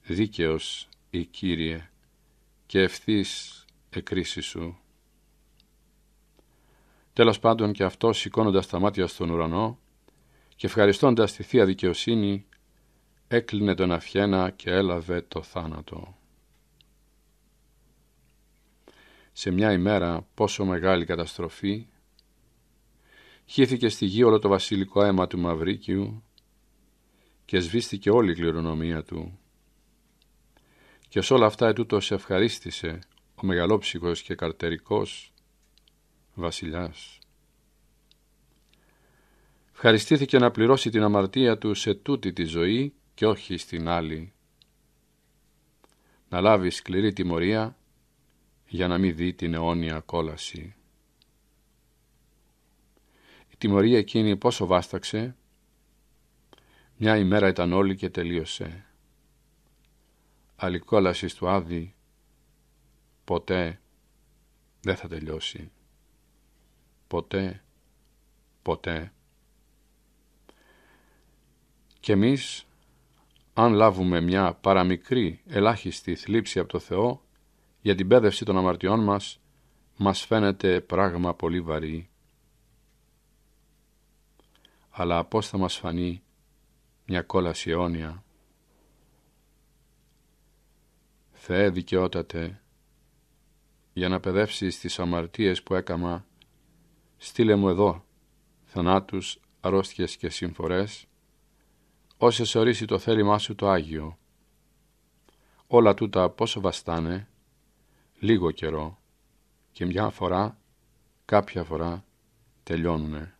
«Δίκαιος η Κύριε και ευθύς εκρίση σου». Τέλος πάντων και αυτό σηκώνοντας τα μάτια στον ουρανό και ευχαριστώντας τη Θεία Δικαιοσύνη έκλεινε τον αφιένα και έλαβε το θάνατο. Σε μια ημέρα πόσο μεγάλη καταστροφή χύθηκε στη γη όλο το βασιλικό αίμα του Μαυρίκιου και σβήστηκε όλη η κληρονομία του. Και ως όλα αυτά ετούτος ευχαρίστησε ο μεγαλόψυχος και καρτερικός βασιλιάς. Ευχαριστήθηκε να πληρώσει την αμαρτία του σε τούτη τη ζωή και όχι στην άλλη. Να λάβει σκληρή τιμωρία για να μην δει την αιώνια κόλαση. Η τιμωρία εκείνη πόσο βάσταξε, μια ημέρα ήταν όλη και τελείωσε. Αλλη κόλαση του Άδη ποτέ δεν θα τελειώσει ποτέ, ποτέ. Και εμείς, αν λάβουμε μια παραμικρή ελάχιστη θλίψη από το Θεό για την πέδευση των αμαρτιών μας, μας φαίνεται πράγμα πολύ βαρύ. Αλλά πώς θα μας φανεί μια κόλαση αιώνια. Θεέ δικαιότατε, για να παιδεύσεις τις αμαρτίες που έκαμα στείλε μου εδώ θανάτους, αρρώστιες και συμφορές, όσες ορίσει το θέλημά σου το Άγιο. Όλα τούτα πόσο βαστάνε, λίγο καιρό και μια φορά, κάποια φορά τελειώνουνε.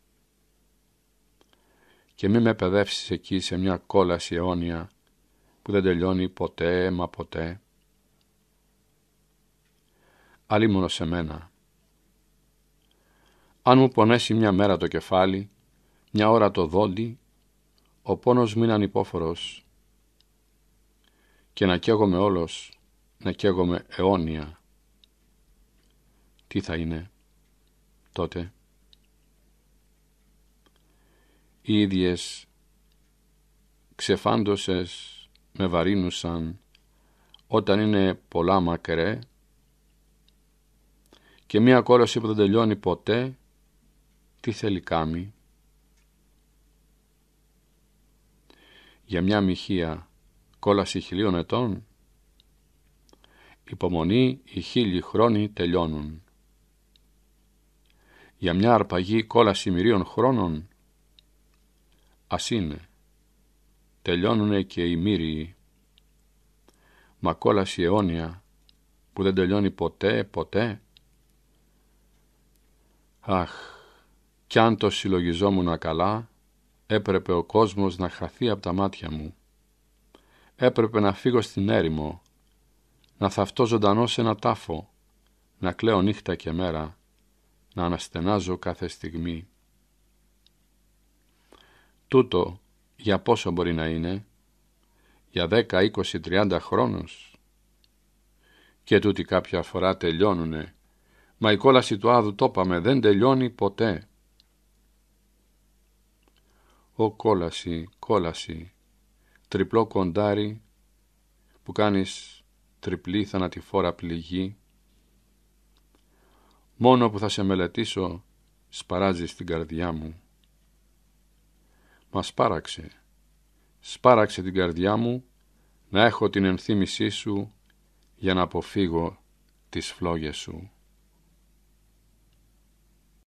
Και μη με παιδεύσεις εκεί σε μια κόλαση αιώνια που δεν τελειώνει ποτέ μα ποτέ. μόνο σε μένα, αν μου πονέσει μια μέρα το κεφάλι, μια ώρα το δόντι, ο πόνος μην ανυπόφορος και να καίγομαι όλος, να καίγομαι αιώνια. Τι θα είναι τότε. Οι ίδιες ξεφάντωσες με βαρύνουσαν όταν είναι πολλά μακρέ και μία κόλωση που δεν τελειώνει ποτέ τι θέλει κάμι. Για μια μοιχεία κόλαση χιλίων ετών. Υπομονή οι χίλιοι χρόνοι τελειώνουν. Για μια αρπαγή κόλαση μυρίων χρόνων. Ας είναι. Τελειώνουνε και οι μύριοι. Μα κόλαση αιώνια που δεν τελειώνει ποτέ, ποτέ. Αχ, κι αν το συλλογιζόμουν καλά, έπρεπε ο κόσμος να χαθεί από τα μάτια μου. Έπρεπε να φύγω στην έρημο, να θαυτώ ζωντανό σε ένα τάφο, να κλαίω νύχτα και μέρα, να αναστενάζω κάθε στιγμή. Τούτο για πόσο μπορεί να είναι, για δέκα, είκοσι, τριάντα χρόνους. Και τούτοι κάποια φορά τελειώνουνε, μα η κόλαση του άδου το είπαμε δεν τελειώνει ποτέ. «Ω κόλαση, κόλαση, τριπλό κοντάρι που κάνεις τριπλή θανατηφόρα πληγή, μόνο που θα σε μελετήσω σπαράζεις την καρδιά μου. Μας σπάραξε, σπάραξε την καρδιά μου να έχω την ενθύμησή σου για να αποφύγω τις φλόγες σου.